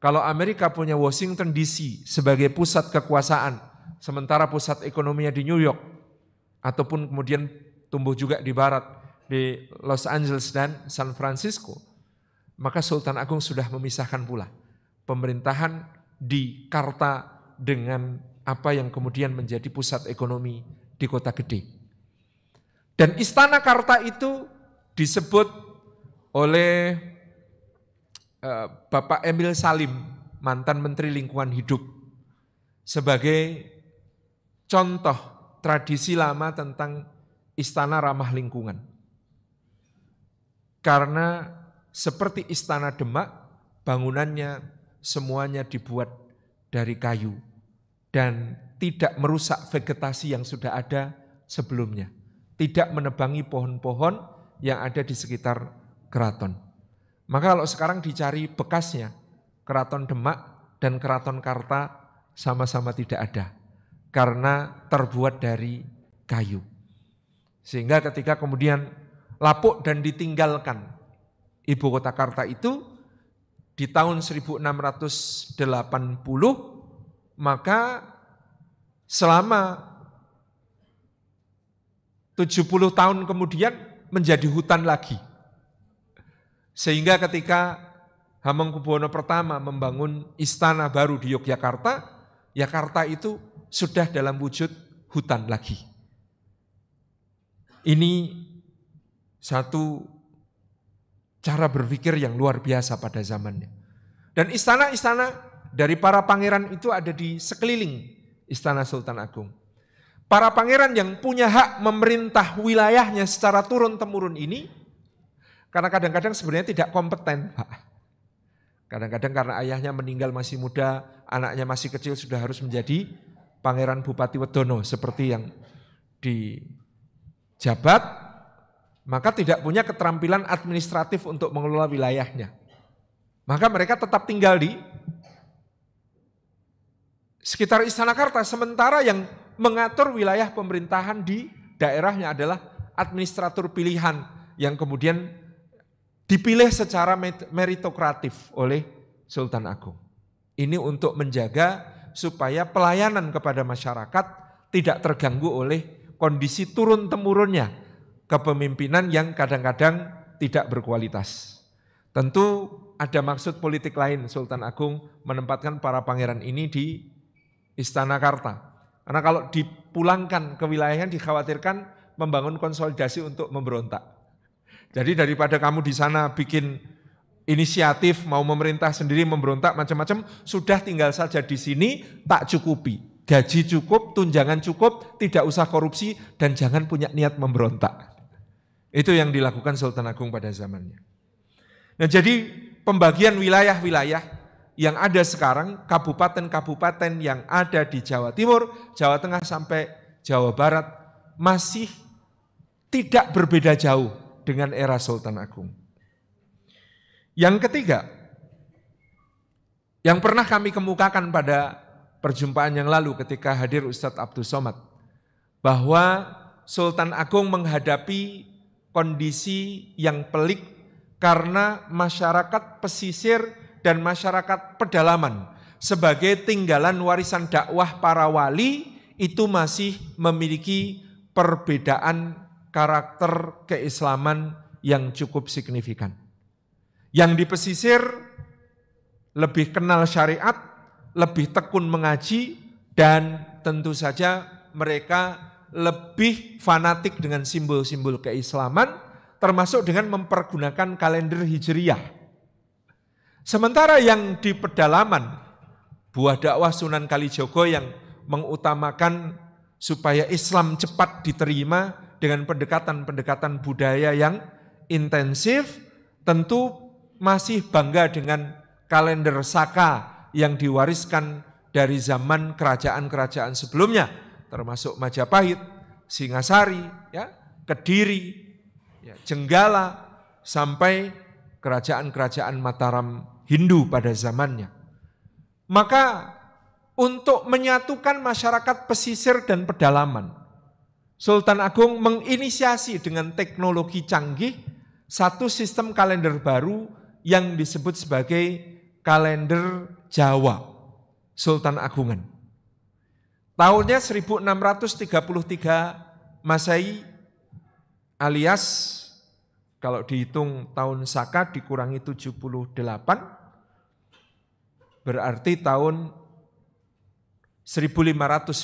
Kalau Amerika punya Washington DC sebagai pusat kekuasaan, sementara pusat ekonominya di New York, ataupun kemudian tumbuh juga di barat, di Los Angeles dan San Francisco, maka Sultan Agung sudah memisahkan pula pemerintahan di Karta dengan apa yang kemudian menjadi pusat ekonomi di kota gede. Dan istana Karta itu disebut oleh eh, Bapak Emil Salim, mantan Menteri Lingkungan Hidup, sebagai contoh tradisi lama tentang istana ramah lingkungan. Karena seperti istana Demak, bangunannya semuanya dibuat dari kayu dan tidak merusak vegetasi yang sudah ada sebelumnya. Tidak menebangi pohon-pohon yang ada di sekitar keraton. Maka kalau sekarang dicari bekasnya, keraton Demak dan keraton Karta sama-sama tidak ada karena terbuat dari kayu. Sehingga ketika kemudian lapuk dan ditinggalkan ibu kota Karta itu di tahun 1680 maka selama 70 tahun kemudian menjadi hutan lagi. Sehingga ketika Hamengkubuwono pertama membangun istana baru di Yogyakarta, Yogyakarta itu sudah dalam wujud hutan lagi. Ini satu cara berpikir yang luar biasa pada zamannya. Dan istana-istana dari para pangeran itu ada di sekeliling istana Sultan Agung. Para pangeran yang punya hak memerintah wilayahnya secara turun-temurun ini, karena kadang-kadang sebenarnya tidak kompeten, Pak. Kadang-kadang karena ayahnya meninggal masih muda, anaknya masih kecil sudah harus menjadi Pangeran Bupati Wedono seperti yang di jabat, maka tidak punya keterampilan administratif untuk mengelola wilayahnya. Maka mereka tetap tinggal di sekitar Istana Karta, sementara yang mengatur wilayah pemerintahan di daerahnya adalah administrator pilihan yang kemudian dipilih secara meritokratif oleh Sultan Agung. Ini untuk menjaga supaya pelayanan kepada masyarakat tidak terganggu oleh kondisi turun-temurunnya kepemimpinan yang kadang-kadang tidak berkualitas. Tentu ada maksud politik lain Sultan Agung menempatkan para pangeran ini di Istana Karta. Karena kalau dipulangkan ke wilayahnya dikhawatirkan membangun konsolidasi untuk memberontak. Jadi daripada kamu di sana bikin inisiatif, mau memerintah sendiri, memberontak, macam-macam, sudah tinggal saja di sini, tak cukupi. Gaji cukup, tunjangan cukup, tidak usah korupsi, dan jangan punya niat memberontak. Itu yang dilakukan Sultan Agung pada zamannya. Nah jadi pembagian wilayah-wilayah yang ada sekarang, kabupaten-kabupaten yang ada di Jawa Timur, Jawa Tengah sampai Jawa Barat, masih tidak berbeda jauh dengan era Sultan Agung. Yang ketiga, yang pernah kami kemukakan pada perjumpaan yang lalu ketika hadir Ustadz Abdul Somad, bahwa Sultan Agung menghadapi kondisi yang pelik karena masyarakat pesisir dan masyarakat pedalaman sebagai tinggalan warisan dakwah para wali itu masih memiliki perbedaan karakter keislaman yang cukup signifikan. Yang di pesisir lebih kenal syariat, lebih tekun mengaji, dan tentu saja mereka lebih fanatik dengan simbol-simbol keislaman, termasuk dengan mempergunakan kalender hijriyah. Sementara yang di pedalaman, buah dakwah Sunan Kalijogo yang mengutamakan supaya Islam cepat diterima dengan pendekatan-pendekatan budaya yang intensif, tentu masih bangga dengan kalender Saka yang diwariskan dari zaman kerajaan-kerajaan sebelumnya, termasuk Majapahit, Singasari, ya, Kediri, ya, Jenggala, sampai kerajaan-kerajaan Mataram Hindu pada zamannya. Maka untuk menyatukan masyarakat pesisir dan pedalaman, Sultan Agung menginisiasi dengan teknologi canggih satu sistem kalender baru yang disebut sebagai kalender Jawa, Sultan Agungan. Tahunnya 1633 Masehi alias kalau dihitung tahun Saka dikurangi 78 berarti tahun 1555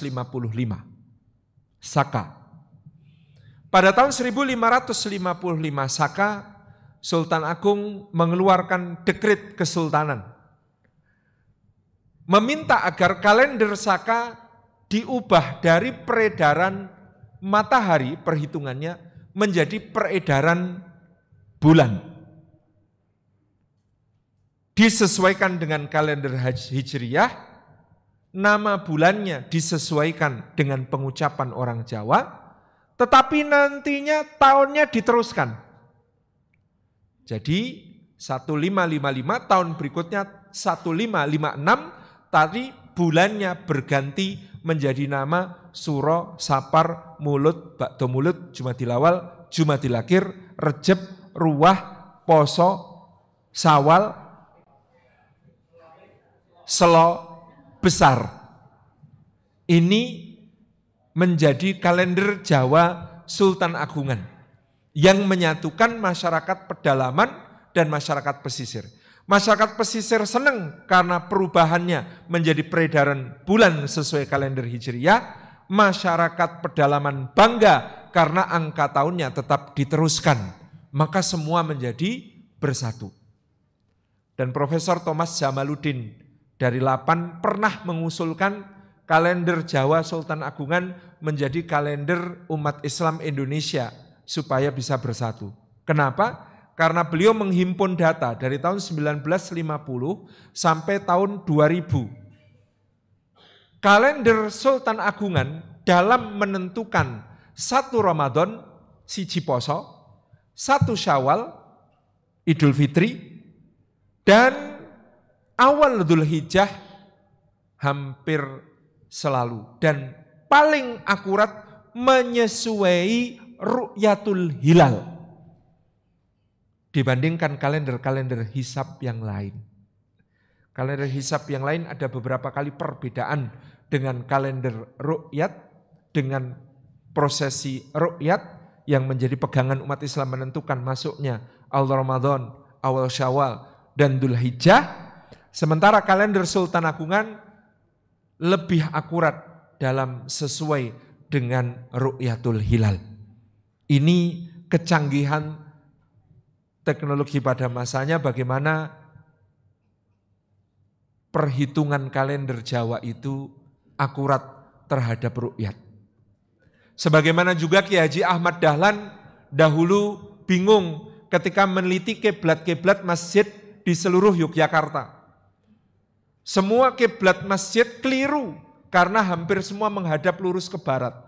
Saka. Pada tahun 1555 Saka Sultan Agung mengeluarkan dekrit kesultanan. Meminta agar kalender Saka diubah dari peredaran matahari perhitungannya menjadi peredaran bulan. Disesuaikan dengan kalender Hijriyah, nama bulannya disesuaikan dengan pengucapan orang Jawa, tetapi nantinya tahunnya diteruskan jadi 1555 tahun berikutnya 1556 tadi bulannya berganti menjadi nama Suro Sapar Mulut Bakdo Mulut Jumadilawal Jumadilakir Recep Ruah Poso Sawal Selo Besar. Ini menjadi kalender Jawa Sultan Agungan yang menyatukan masyarakat pedalaman dan masyarakat pesisir. Masyarakat pesisir senang karena perubahannya menjadi peredaran bulan sesuai kalender Hijriah. Masyarakat pedalaman bangga karena angka tahunnya tetap diteruskan. Maka semua menjadi bersatu. Dan Profesor Thomas Jamaluddin dari Lapan pernah mengusulkan kalender Jawa Sultan Agungan menjadi kalender umat Islam Indonesia supaya bisa bersatu. Kenapa? Karena beliau menghimpun data dari tahun 1950 sampai tahun 2000. Kalender Sultan Agungan dalam menentukan satu Ramadan, siji poso, satu syawal, idul fitri, dan awal Idul Hijjah hampir selalu. Dan paling akurat menyesuai ru'yatul hilal. Dibandingkan kalender-kalender hisap yang lain. Kalender hisap yang lain ada beberapa kali perbedaan dengan kalender ru'yat, dengan prosesi ru'yat yang menjadi pegangan umat Islam menentukan masuknya awal Ramadan, awal Syawal, dan Dhul Hijjah. Sementara kalender Sultan Agungan lebih akurat dalam sesuai dengan ru'yatul hilal. Ini kecanggihan teknologi pada masanya bagaimana perhitungan kalender Jawa itu akurat terhadap rukyat. Sebagaimana juga Kiai Haji Ahmad Dahlan dahulu bingung ketika meneliti keblat-keblat masjid di seluruh Yogyakarta. Semua keblat masjid keliru karena hampir semua menghadap lurus ke barat.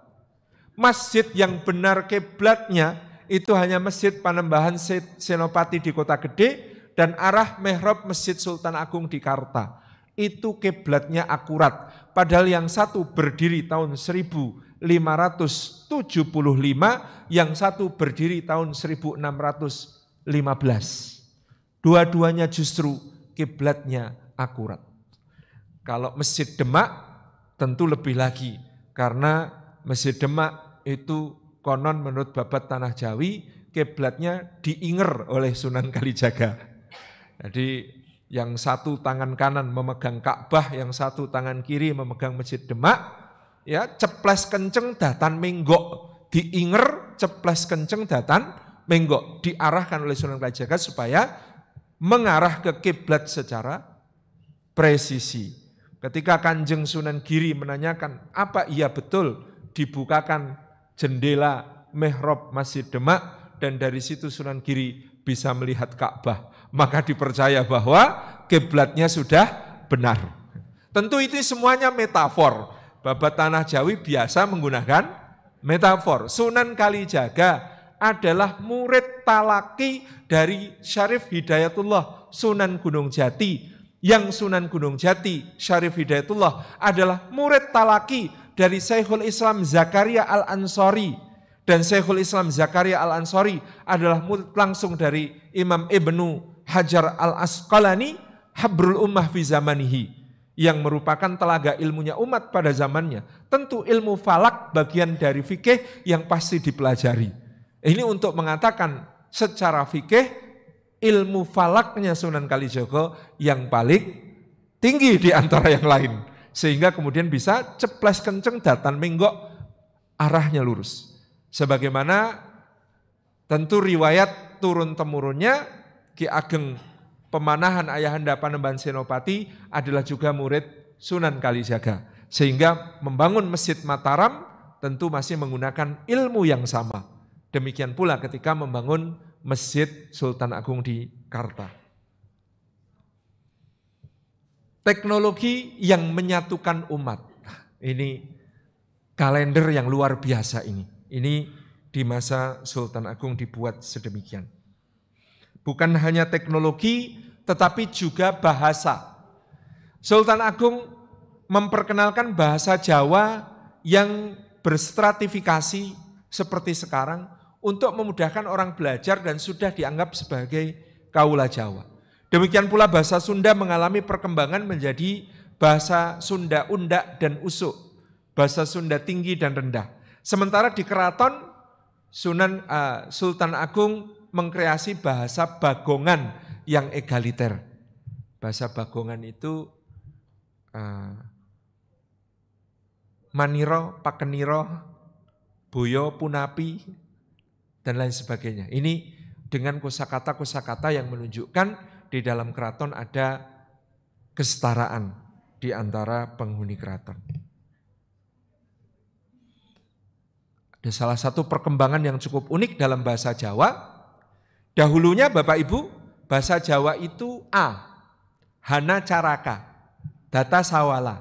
Masjid yang benar kiblatnya itu hanya masjid Panembahan Senopati di Kota Gede dan arah mihrab Masjid Sultan Agung di Karta. Itu kiblatnya akurat. Padahal yang satu berdiri tahun 1575, yang satu berdiri tahun 1615. Dua-duanya justru kiblatnya akurat. Kalau Masjid Demak tentu lebih lagi karena Masjid Demak itu konon menurut babat tanah Jawi kiblatnya diinger oleh Sunan Kalijaga. Jadi yang satu tangan kanan memegang Ka'bah, yang satu tangan kiri memegang Masjid Demak, ya ceples kenceng datan menggok, diinger ceples kenceng datan menggok, diarahkan oleh Sunan Kalijaga supaya mengarah ke kiblat secara presisi. Ketika Kanjeng Sunan Giri menanyakan apa ia betul dibukakan jendela mihrab Masjid Demak dan dari situ Sunan Giri bisa melihat Ka'bah. Maka dipercaya bahwa kiblatnya sudah benar. Tentu itu semuanya metafor. Babat Tanah Jawi biasa menggunakan metafor. Sunan Kalijaga adalah murid talaki dari Syarif Hidayatullah Sunan Gunung Jati. Yang Sunan Gunung Jati, Syarif Hidayatullah adalah murid talaki dari Syekhul Islam Zakaria Al-Ansori. Dan Syekhul Islam Zakaria Al-Ansori adalah langsung dari Imam Ibnu Hajar Al-Asqalani, Habrul Ummah fi zamanihi yang merupakan telaga ilmunya umat pada zamannya. Tentu ilmu falak bagian dari fikih yang pasti dipelajari. Ini untuk mengatakan secara fikih ilmu falaknya Sunan Kalijogo yang paling tinggi di antara yang lain. Sehingga kemudian bisa ceples kenceng datan menggok arahnya lurus. Sebagaimana tentu riwayat turun-temurunnya Ki Ageng Pemanahan Ayahanda Panembahan Senopati adalah juga murid Sunan Kalijaga. Sehingga membangun Masjid Mataram tentu masih menggunakan ilmu yang sama. Demikian pula ketika membangun Masjid Sultan Agung di Karta teknologi yang menyatukan umat. Nah, ini kalender yang luar biasa ini. Ini di masa Sultan Agung dibuat sedemikian. Bukan hanya teknologi, tetapi juga bahasa. Sultan Agung memperkenalkan bahasa Jawa yang berstratifikasi seperti sekarang untuk memudahkan orang belajar dan sudah dianggap sebagai kaula Jawa. Demikian pula bahasa Sunda mengalami perkembangan menjadi bahasa Sunda undak dan usuk. Bahasa Sunda tinggi dan rendah. Sementara di keraton Sunan uh, Sultan Agung mengkreasi bahasa bagongan yang egaliter. Bahasa bagongan itu uh, maniro, pakeniro, boyo, punapi, dan lain sebagainya. Ini dengan kosakata-kosakata yang menunjukkan di dalam keraton ada kesetaraan di antara penghuni keraton. Ada salah satu perkembangan yang cukup unik dalam bahasa Jawa. Dahulunya Bapak Ibu, bahasa Jawa itu A. Hana Caraka, Data Sawala,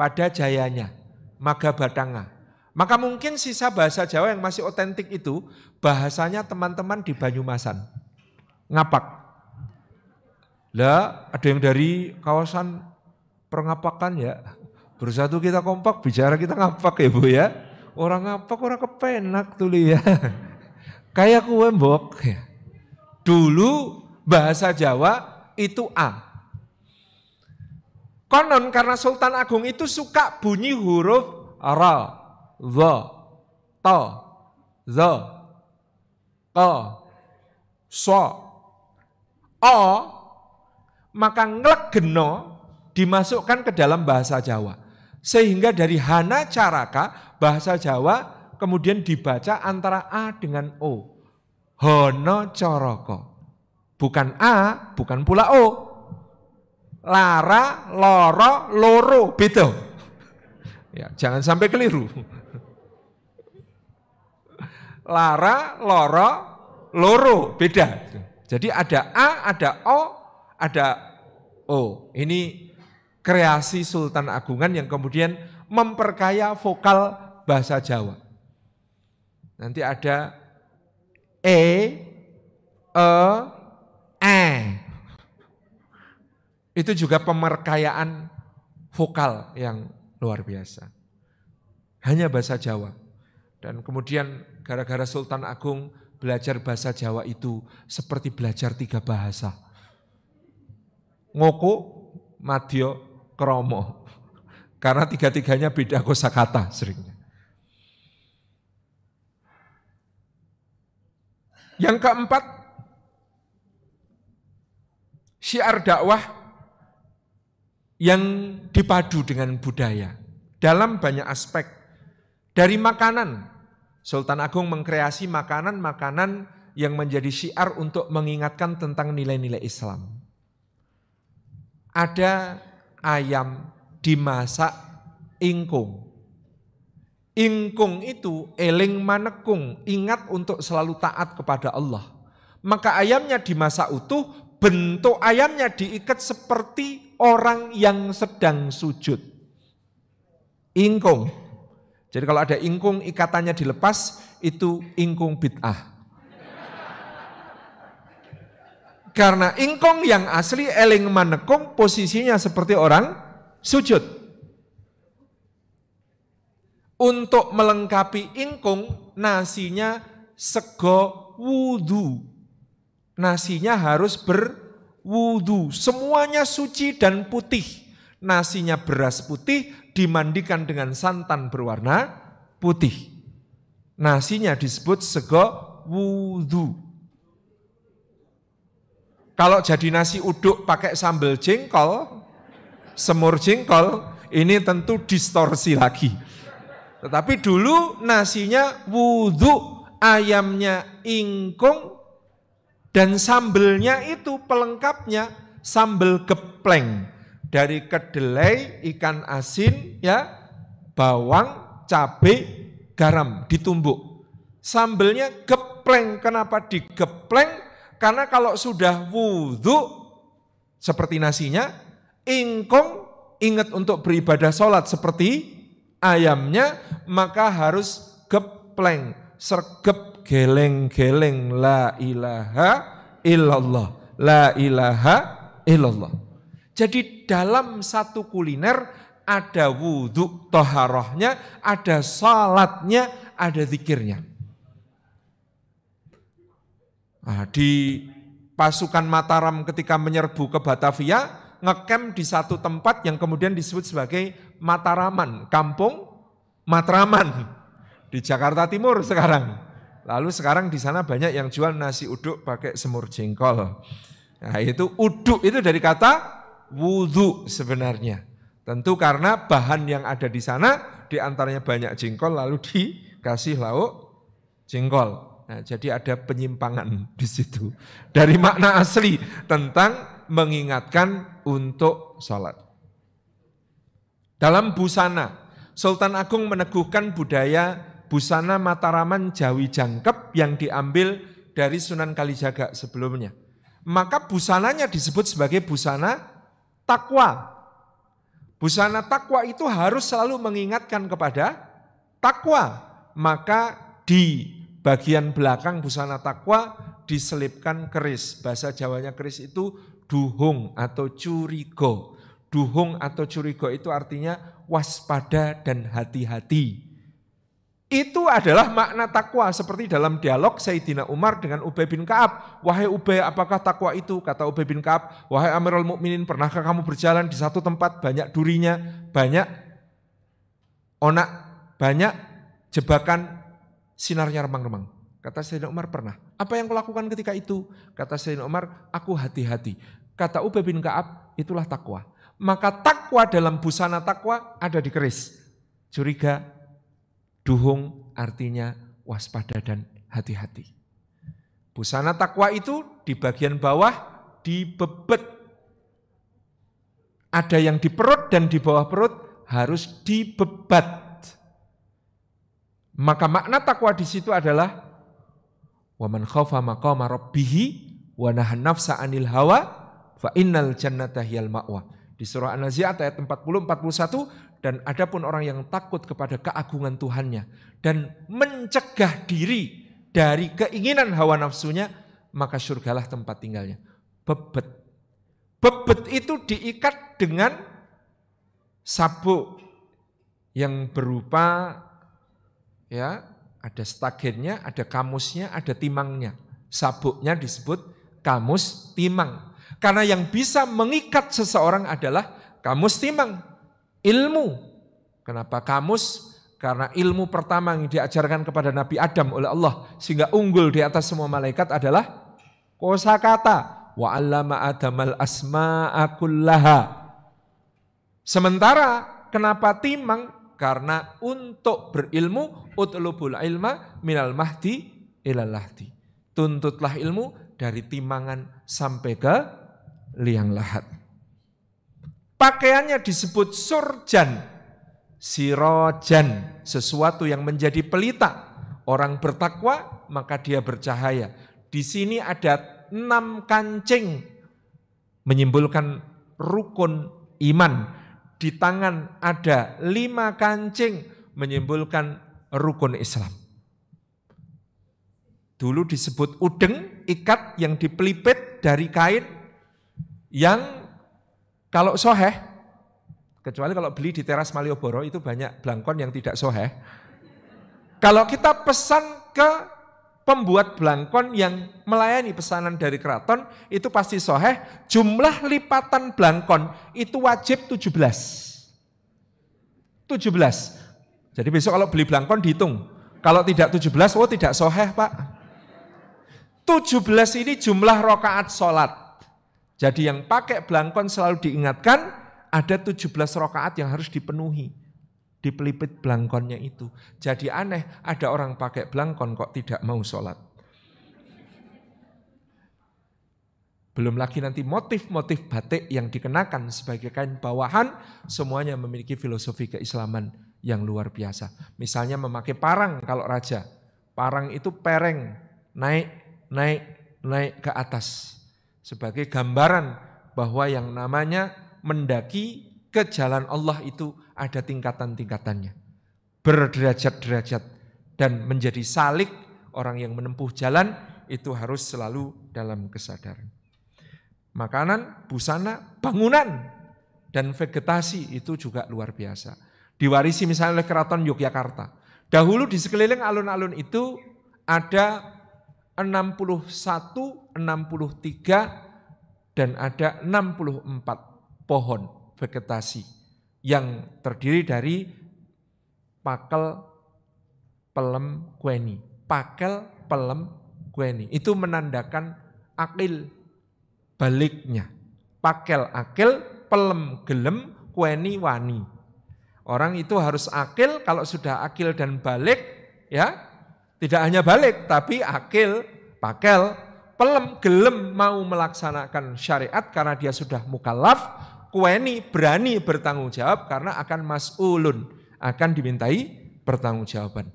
pada jayanya, Maga Batanga. Maka mungkin sisa bahasa Jawa yang masih otentik itu bahasanya teman-teman di Banyumasan. Ngapak. Lah ada yang dari kawasan perngapakan ya. Bersatu kita kompak, bicara kita ngapak ya Bu ya. Orang ngapak orang kepenak tuh ya. Kayak kue mbok. Dulu bahasa Jawa itu A. Konon karena Sultan Agung itu suka bunyi huruf r, v, t, z, ka, so. O maka geno dimasukkan ke dalam bahasa Jawa. Sehingga dari hana caraka bahasa Jawa kemudian dibaca antara A dengan O. Hono coroko. Bukan A, bukan pula O. Lara, loro, loro, beda. Ya, jangan sampai keliru. Lara, loro, loro, beda. Jadi ada A, ada O, ada oh ini kreasi Sultan Agungan yang kemudian memperkaya vokal bahasa Jawa. Nanti ada e, e, e. Itu juga pemerkayaan vokal yang luar biasa. Hanya bahasa Jawa. Dan kemudian gara-gara Sultan Agung belajar bahasa Jawa itu seperti belajar tiga bahasa ngoko madio, kromo. Karena tiga-tiganya beda kosakata seringnya. Yang keempat, syiar dakwah yang dipadu dengan budaya dalam banyak aspek. Dari makanan, Sultan Agung mengkreasi makanan-makanan yang menjadi syiar untuk mengingatkan tentang nilai-nilai Islam. Ada ayam dimasak ingkung. Ingkung itu eling manekung, ingat untuk selalu taat kepada Allah. Maka ayamnya dimasak utuh, bentuk ayamnya diikat seperti orang yang sedang sujud. Ingkung. Jadi kalau ada ingkung ikatannya dilepas, itu ingkung bid'ah. Karena ingkong yang asli eling manekong posisinya seperti orang sujud. Untuk melengkapi ingkung, nasinya sego wudu. Nasinya harus berwudu. Semuanya suci dan putih. Nasinya beras putih dimandikan dengan santan berwarna putih. Nasinya disebut sego wudu. Kalau jadi nasi uduk pakai sambal jengkol, semur jengkol, ini tentu distorsi lagi. Tetapi dulu nasinya wudhu, ayamnya ingkung, dan sambelnya itu pelengkapnya sambel gepleng dari kedelai, ikan asin, ya, bawang, cabai, garam ditumbuk. Sambelnya gepleng, kenapa digepleng? Karena kalau sudah wudhu, seperti nasinya, ingkong ingat untuk beribadah sholat seperti ayamnya, maka harus gepleng, sergep, geleng-geleng, la ilaha illallah, la ilaha illallah. Jadi dalam satu kuliner ada wudhu toharohnya, ada salatnya, ada zikirnya. Nah, di pasukan Mataram ketika menyerbu ke Batavia, ngekem di satu tempat yang kemudian disebut sebagai Mataraman, kampung Matraman di Jakarta Timur sekarang. Lalu sekarang di sana banyak yang jual nasi uduk pakai semur jengkol. Nah, itu uduk itu dari kata wudhu sebenarnya. Tentu karena bahan yang ada di sana diantaranya banyak jengkol lalu dikasih lauk jengkol. Nah, jadi ada penyimpangan di situ dari makna asli tentang mengingatkan untuk sholat. Dalam busana, Sultan Agung meneguhkan budaya busana Mataraman Jawi Jangkep yang diambil dari Sunan Kalijaga sebelumnya. Maka busananya disebut sebagai busana takwa. Busana takwa itu harus selalu mengingatkan kepada takwa. Maka di bagian belakang busana takwa diselipkan keris. Bahasa Jawanya keris itu duhung atau curigo. Duhung atau curigo itu artinya waspada dan hati-hati. Itu adalah makna takwa seperti dalam dialog Sayyidina Umar dengan Ubay bin Kaab. Wahai Ubay, apakah takwa itu? Kata Ubay bin Kaab, wahai Amirul Mukminin, pernahkah kamu berjalan di satu tempat banyak durinya, banyak onak, banyak jebakan, sinarnya remang-remang. Kata Sayyidina Umar pernah. Apa yang kau lakukan ketika itu? Kata Sayyidina Umar, aku hati-hati. Kata Ubay bin Kaab, itulah takwa. Maka takwa dalam busana takwa ada di keris. Curiga, duhung artinya waspada dan hati-hati. Busana takwa itu di bagian bawah dibebet. Ada yang di perut dan di bawah perut harus dibebat maka makna takwa di situ adalah waman khafa maqama rabbih wa nahan nafsa anil hawa fa innal jannata hiyal ma'wa. Di surah An-Nazi'at ayat 40 41 dan adapun orang yang takut kepada keagungan Tuhannya dan mencegah diri dari keinginan hawa nafsunya maka surgalah tempat tinggalnya. Bebet. Bebet itu diikat dengan sabuk yang berupa ya ada stagennya, ada kamusnya, ada timangnya. Sabuknya disebut kamus timang. Karena yang bisa mengikat seseorang adalah kamus timang, ilmu. Kenapa kamus? Karena ilmu pertama yang diajarkan kepada Nabi Adam oleh Allah sehingga unggul di atas semua malaikat adalah kosakata. Wa 'allama Adamal asma akulaha. Sementara kenapa timang? Karena untuk berilmu utlubul ilma minal mahdi ilal lahdi. Tuntutlah ilmu dari timangan sampai ke liang lahat. Pakaiannya disebut surjan, sirojan, sesuatu yang menjadi pelita. Orang bertakwa maka dia bercahaya. Di sini ada enam kancing menyimpulkan rukun iman di tangan ada lima kancing menyimpulkan rukun Islam. Dulu disebut udeng, ikat yang dipelipit dari kain yang kalau soheh, kecuali kalau beli di teras Malioboro itu banyak belangkon yang tidak soheh. Kalau kita pesan ke pembuat blangkon yang melayani pesanan dari keraton itu pasti soheh. Jumlah lipatan blangkon itu wajib 17. 17. Jadi besok kalau beli blangkon dihitung. Kalau tidak 17, oh tidak soheh pak. 17 ini jumlah rokaat sholat. Jadi yang pakai blangkon selalu diingatkan ada 17 rokaat yang harus dipenuhi di pelipit belangkonnya itu. Jadi aneh, ada orang pakai belangkon kok tidak mau sholat. Belum lagi nanti motif-motif batik yang dikenakan sebagai kain bawahan, semuanya memiliki filosofi keislaman yang luar biasa. Misalnya memakai parang kalau raja. Parang itu pereng, naik, naik, naik ke atas. Sebagai gambaran bahwa yang namanya mendaki ke jalan Allah itu ada tingkatan-tingkatannya. Berderajat-derajat dan menjadi salik orang yang menempuh jalan itu harus selalu dalam kesadaran. Makanan, busana, bangunan, dan vegetasi itu juga luar biasa. Diwarisi misalnya oleh keraton Yogyakarta. Dahulu di sekeliling alun-alun itu ada 61, 63, dan ada 64 pohon vegetasi yang terdiri dari pakel pelem kueni. Pakel pelem kueni. Itu menandakan akil baliknya. Pakel akil, pelem gelem, kueni wani. Orang itu harus akil, kalau sudah akil dan balik, ya tidak hanya balik, tapi akil, pakel, pelem, gelem mau melaksanakan syariat karena dia sudah mukalaf kueni berani bertanggung jawab karena akan mas'ulun, akan dimintai pertanggungjawaban.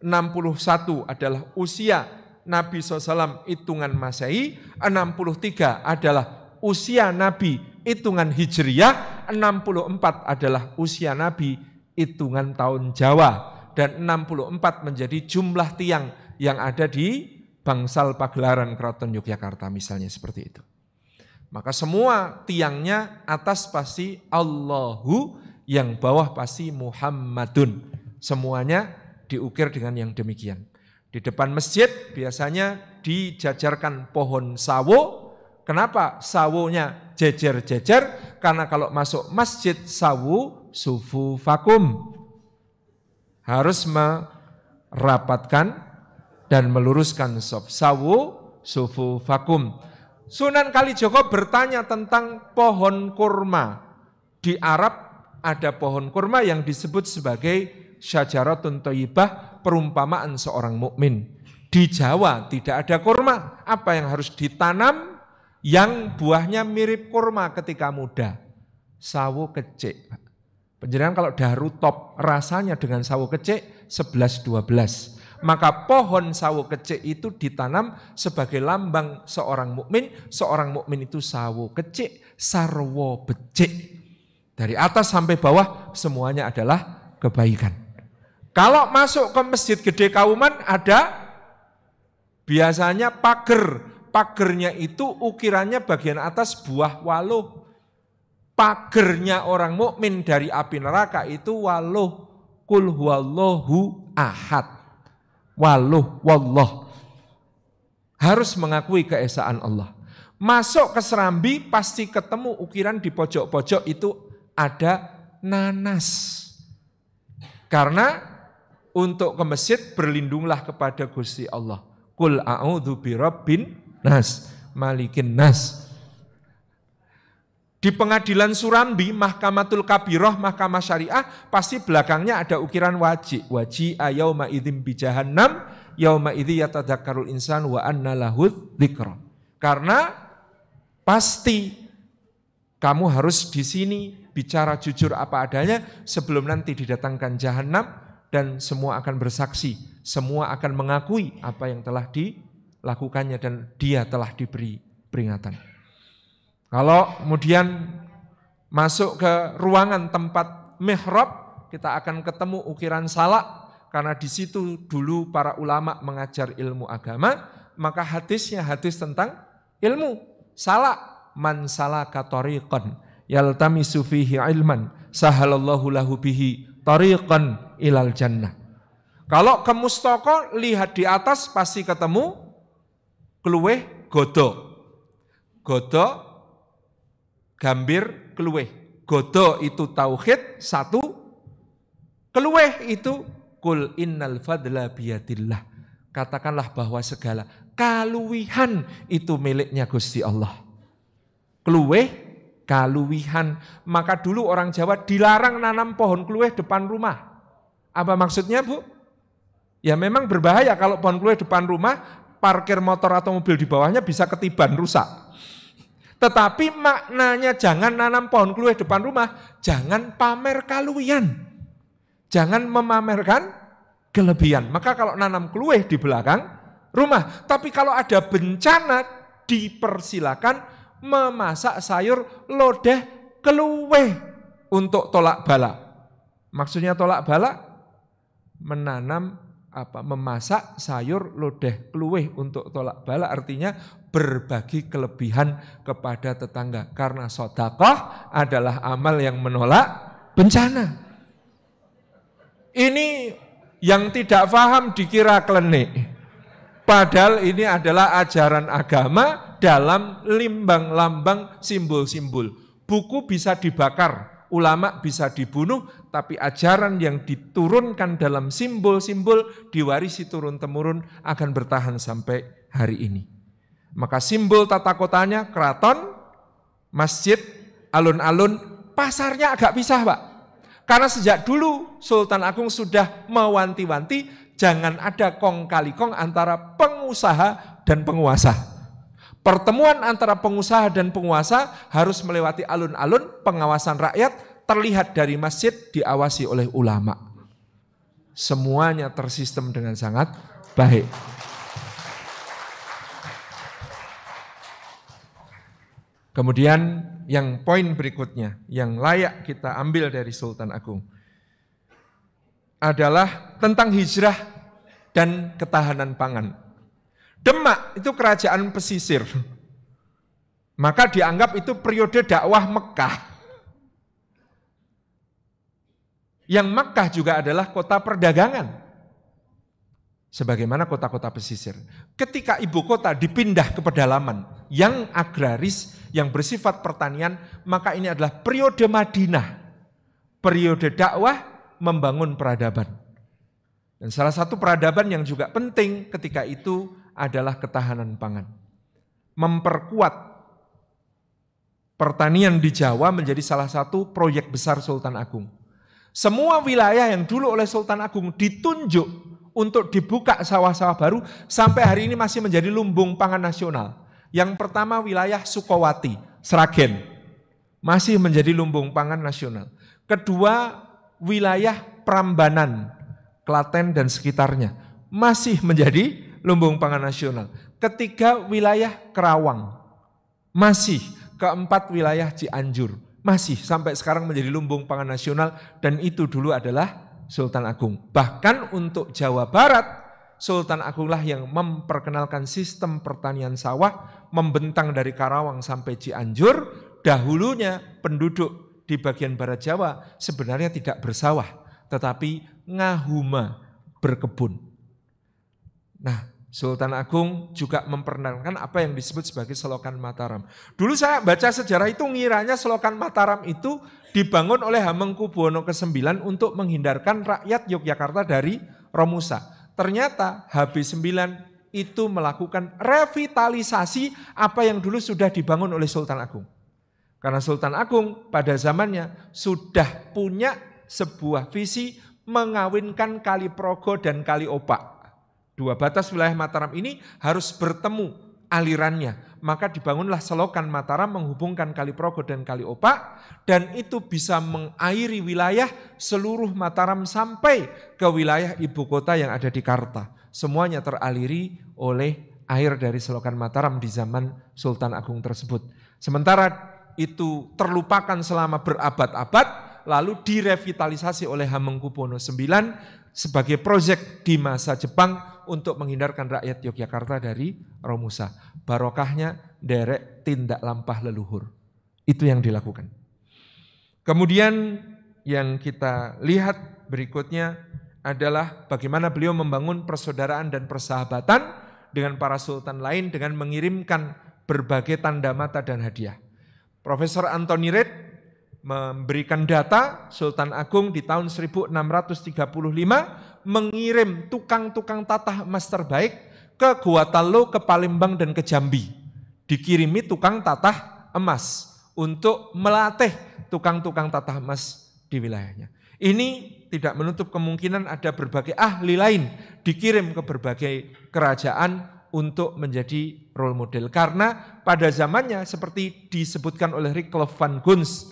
61 adalah usia Nabi SAW hitungan Masehi, 63 adalah usia Nabi hitungan Hijriah, 64 adalah usia Nabi hitungan tahun Jawa, dan 64 menjadi jumlah tiang yang ada di bangsal pagelaran Keraton Yogyakarta misalnya seperti itu. Maka semua tiangnya atas pasti Allahu, yang bawah pasti Muhammadun. Semuanya diukir dengan yang demikian. Di depan masjid biasanya dijajarkan pohon sawo. Kenapa sawonya jejer-jejer? Karena kalau masuk masjid sawu sufu vakum. Harus merapatkan dan meluruskan sof. Sawu sufu vakum Sunan Kalijogo bertanya tentang pohon kurma. Di Arab ada pohon kurma yang disebut sebagai syajaratun toyibah, perumpamaan seorang mukmin. Di Jawa tidak ada kurma. Apa yang harus ditanam yang buahnya mirip kurma ketika muda? Sawo kecik. Penjelasan kalau darutop rasanya dengan sawo kecik 11-12 maka pohon sawo kecil itu ditanam sebagai lambang seorang mukmin. Seorang mukmin itu sawo kecil, sarwo becik. Dari atas sampai bawah semuanya adalah kebaikan. Kalau masuk ke masjid gede Kauman ada biasanya pagar. Pagernya itu ukirannya bagian atas buah waluh. Pagernya orang mukmin dari api neraka itu waluh kulhuallahu huwallahu ahad waluh wallah harus mengakui keesaan Allah. Masuk ke Serambi pasti ketemu ukiran di pojok-pojok itu ada nanas. Karena untuk ke masjid berlindunglah kepada Gusti Allah. Kul a'udzu birabbin nas, malikin nas. Di pengadilan Surambi, Mahkamatul Kabiroh, Mahkamah Syariah, pasti belakangnya ada ukiran wajib. Wajib ayauma idim bijahannam, yauma idhi yatadakarul insan wa anna lahud dhikra. Karena pasti kamu harus di sini bicara jujur apa adanya sebelum nanti didatangkan jahanam dan semua akan bersaksi, semua akan mengakui apa yang telah dilakukannya dan dia telah diberi peringatan. Kalau kemudian masuk ke ruangan tempat mihrab, kita akan ketemu ukiran salak karena di situ dulu para ulama mengajar ilmu agama, maka hadisnya hadis tentang ilmu. Salak man salaka tariqan yaltamisu fihi ilman sahalallahu lahu bihi tariqan ilal jannah. Kalau ke mustoko lihat di atas pasti ketemu kelueh godo. Godo gambir keluweh. Godo itu tauhid satu, keluweh itu kul innal fadla biadillah. Katakanlah bahwa segala kaluwihan itu miliknya Gusti Allah. Keluweh kaluwihan. Maka dulu orang Jawa dilarang nanam pohon keluweh depan rumah. Apa maksudnya Bu? Ya memang berbahaya kalau pohon keluweh depan rumah, parkir motor atau mobil di bawahnya bisa ketiban rusak. Tetapi maknanya jangan nanam pohon keluih depan rumah, jangan pamer kaluian. Jangan memamerkan kelebihan. Maka kalau nanam keluih di belakang rumah, tapi kalau ada bencana dipersilakan memasak sayur lodeh keluih untuk tolak bala. Maksudnya tolak bala menanam apa memasak sayur lodeh keluih untuk tolak bala artinya berbagi kelebihan kepada tetangga. Karena sodakoh adalah amal yang menolak bencana. Ini yang tidak paham dikira klenik. Padahal ini adalah ajaran agama dalam limbang-lambang simbol-simbol. Buku bisa dibakar, ulama bisa dibunuh, tapi ajaran yang diturunkan dalam simbol-simbol diwarisi turun-temurun akan bertahan sampai hari ini. Maka simbol tata kotanya keraton, masjid, alun-alun, pasarnya agak pisah Pak. Karena sejak dulu Sultan Agung sudah mewanti-wanti jangan ada kong kali kong antara pengusaha dan penguasa. Pertemuan antara pengusaha dan penguasa harus melewati alun-alun pengawasan rakyat terlihat dari masjid diawasi oleh ulama. Semuanya tersistem dengan sangat baik. Kemudian yang poin berikutnya yang layak kita ambil dari Sultan Agung adalah tentang hijrah dan ketahanan pangan. Demak itu kerajaan pesisir. Maka dianggap itu periode dakwah Mekah. Yang Mekah juga adalah kota perdagangan sebagaimana kota-kota pesisir. Ketika ibu kota dipindah ke pedalaman yang agraris, yang bersifat pertanian, maka ini adalah periode Madinah, periode dakwah membangun peradaban. Dan salah satu peradaban yang juga penting ketika itu adalah ketahanan pangan. Memperkuat pertanian di Jawa menjadi salah satu proyek besar Sultan Agung. Semua wilayah yang dulu oleh Sultan Agung ditunjuk untuk dibuka sawah-sawah baru sampai hari ini masih menjadi lumbung pangan nasional. Yang pertama wilayah Sukowati, Sragen. Masih menjadi lumbung pangan nasional. Kedua wilayah Prambanan, Klaten dan sekitarnya. Masih menjadi lumbung pangan nasional. Ketiga wilayah Kerawang. Masih keempat wilayah Cianjur. Masih sampai sekarang menjadi lumbung pangan nasional dan itu dulu adalah Sultan Agung. Bahkan untuk Jawa Barat, Sultan Agunglah yang memperkenalkan sistem pertanian sawah membentang dari Karawang sampai Cianjur. Dahulunya penduduk di bagian barat Jawa sebenarnya tidak bersawah, tetapi ngahuma berkebun. Nah, Sultan Agung juga memperkenalkan apa yang disebut sebagai selokan Mataram. Dulu saya baca sejarah itu ngiranya selokan Mataram itu dibangun oleh Hamengkubuwono ke-9 untuk menghindarkan rakyat Yogyakarta dari Romusa. Ternyata HB9 itu melakukan revitalisasi apa yang dulu sudah dibangun oleh Sultan Agung. Karena Sultan Agung pada zamannya sudah punya sebuah visi mengawinkan Kali Progo dan Kali Opak Dua batas wilayah Mataram ini harus bertemu alirannya. Maka dibangunlah selokan Mataram menghubungkan Kali Progo dan Kali Opak dan itu bisa mengairi wilayah seluruh Mataram sampai ke wilayah ibu kota yang ada di Karta. Semuanya teraliri oleh air dari selokan Mataram di zaman Sultan Agung tersebut. Sementara itu terlupakan selama berabad-abad, lalu direvitalisasi oleh Hamengkubuwono IX sebagai proyek di masa Jepang untuk menghindarkan rakyat Yogyakarta dari Romusa. Barokahnya derek tindak lampah leluhur. Itu yang dilakukan. Kemudian yang kita lihat berikutnya adalah bagaimana beliau membangun persaudaraan dan persahabatan dengan para sultan lain dengan mengirimkan berbagai tanda mata dan hadiah. Profesor Anthony Reid memberikan data, Sultan Agung di tahun 1635 mengirim tukang-tukang tatah emas terbaik ke Gua Talo, ke Palembang, dan ke Jambi. Dikirimi tukang tatah emas untuk melatih tukang-tukang tatah emas di wilayahnya. Ini tidak menutup kemungkinan ada berbagai ahli lain dikirim ke berbagai kerajaan untuk menjadi role model. Karena pada zamannya seperti disebutkan oleh Rick van Guns,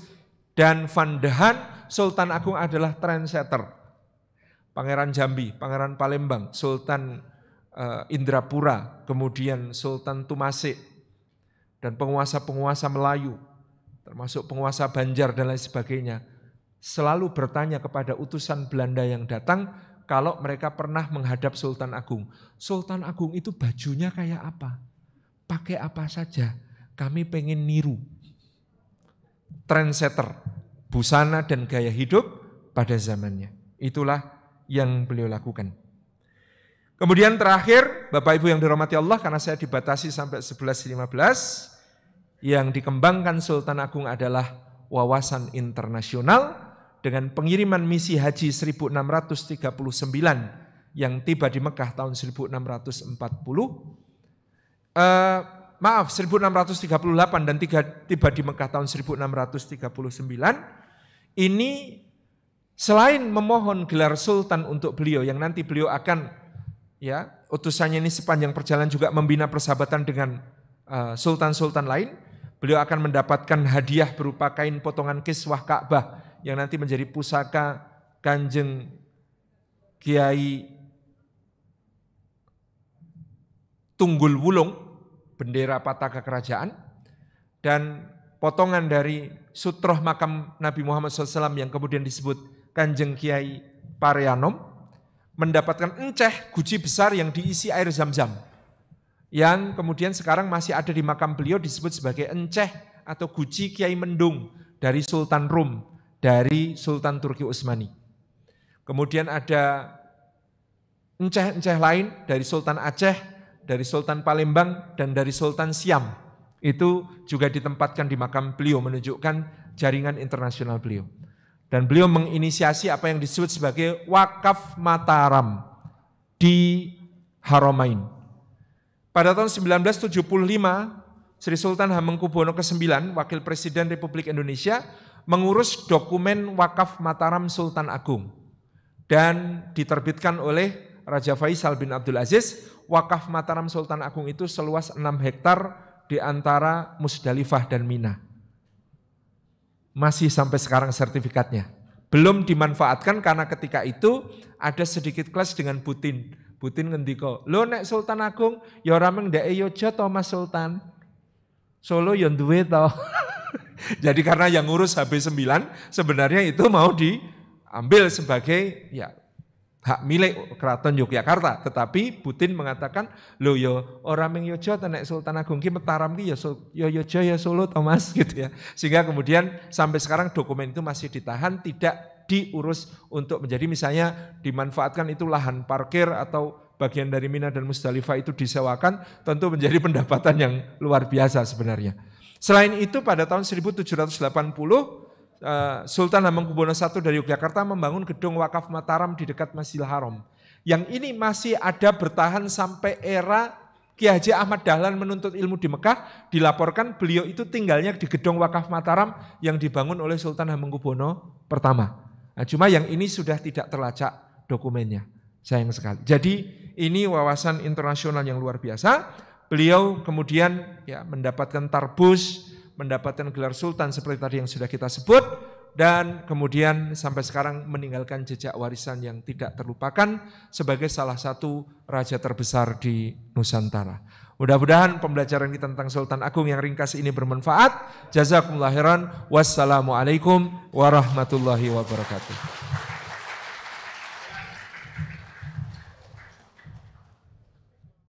dan Van de Han Sultan Agung adalah trendsetter. Pangeran Jambi, Pangeran Palembang, Sultan eh, Indrapura, kemudian Sultan Tumasik, dan penguasa-penguasa Melayu, termasuk penguasa Banjar dan lain sebagainya, selalu bertanya kepada utusan Belanda yang datang kalau mereka pernah menghadap Sultan Agung. Sultan Agung itu bajunya kayak apa? Pakai apa saja? Kami pengen niru trendsetter busana dan gaya hidup pada zamannya. Itulah yang beliau lakukan. Kemudian terakhir, Bapak Ibu yang dirahmati Allah, karena saya dibatasi sampai 11.15, yang dikembangkan Sultan Agung adalah wawasan internasional dengan pengiriman misi haji 1639 yang tiba di Mekah tahun 1640. Uh, maaf 1638 dan tiga, tiba di Mekah tahun 1639 ini selain memohon gelar sultan untuk beliau yang nanti beliau akan ya utusannya ini sepanjang perjalanan juga membina persahabatan dengan eh, sultan-sultan uh, lain beliau akan mendapatkan hadiah berupa kain potongan kiswah Ka'bah yang nanti menjadi pusaka Kanjeng Kiai Tunggul Wulung bendera pataka kerajaan, dan potongan dari sutroh makam Nabi Muhammad SAW yang kemudian disebut Kanjeng Kiai Pareanom mendapatkan enceh guci besar yang diisi air zam-zam. Yang kemudian sekarang masih ada di makam beliau disebut sebagai enceh atau guci Kiai Mendung dari Sultan Rum, dari Sultan Turki Utsmani. Kemudian ada enceh-enceh lain dari Sultan Aceh dari Sultan Palembang, dan dari Sultan Siam. Itu juga ditempatkan di makam beliau, menunjukkan jaringan internasional beliau. Dan beliau menginisiasi apa yang disebut sebagai wakaf Mataram di Haromain Pada tahun 1975, Sri Sultan Hamengkubuwono ke-9, Wakil Presiden Republik Indonesia, mengurus dokumen wakaf Mataram Sultan Agung dan diterbitkan oleh Raja Faisal bin Abdul Aziz wakaf Mataram Sultan Agung itu seluas 6 hektar di antara Musdalifah dan Mina. Masih sampai sekarang sertifikatnya. Belum dimanfaatkan karena ketika itu ada sedikit kelas dengan Putin. Putin ngendiko, lo nek Sultan Agung, ya rameng ndek e, yo ya jato Mas Sultan. Solo yon ya duwe toh Jadi karena yang ngurus HB9 sebenarnya itu mau diambil sebagai ya hak milik keraton Yogyakarta. Tetapi Putin mengatakan, lo yo ya, orang yang yojo tenek Sultan Agung ki metaram ki yo yo yojo yo solo Thomas gitu ya. Sehingga kemudian sampai sekarang dokumen itu masih ditahan tidak diurus untuk menjadi misalnya dimanfaatkan itu lahan parkir atau bagian dari Mina dan Musdalifah itu disewakan tentu menjadi pendapatan yang luar biasa sebenarnya. Selain itu pada tahun 1780 Eh, Sultan Hamengkubuwono I dari Yogyakarta membangun gedung wakaf Mataram di dekat Masjidil Haram. Yang ini masih ada bertahan sampai era Ki Haji Ahmad Dahlan menuntut ilmu di Mekah, dilaporkan beliau itu tinggalnya di gedung wakaf Mataram yang dibangun oleh Sultan Hamengkubuwono pertama. Nah, cuma yang ini sudah tidak terlacak dokumennya. Sayang sekali. Jadi ini wawasan internasional yang luar biasa. Beliau kemudian ya mendapatkan tarbus mendapatkan gelar sultan seperti tadi yang sudah kita sebut dan kemudian sampai sekarang meninggalkan jejak warisan yang tidak terlupakan sebagai salah satu raja terbesar di Nusantara. Mudah-mudahan pembelajaran kita tentang Sultan Agung yang ringkas ini bermanfaat. Jazakumullah khairan. Wassalamualaikum warahmatullahi wabarakatuh.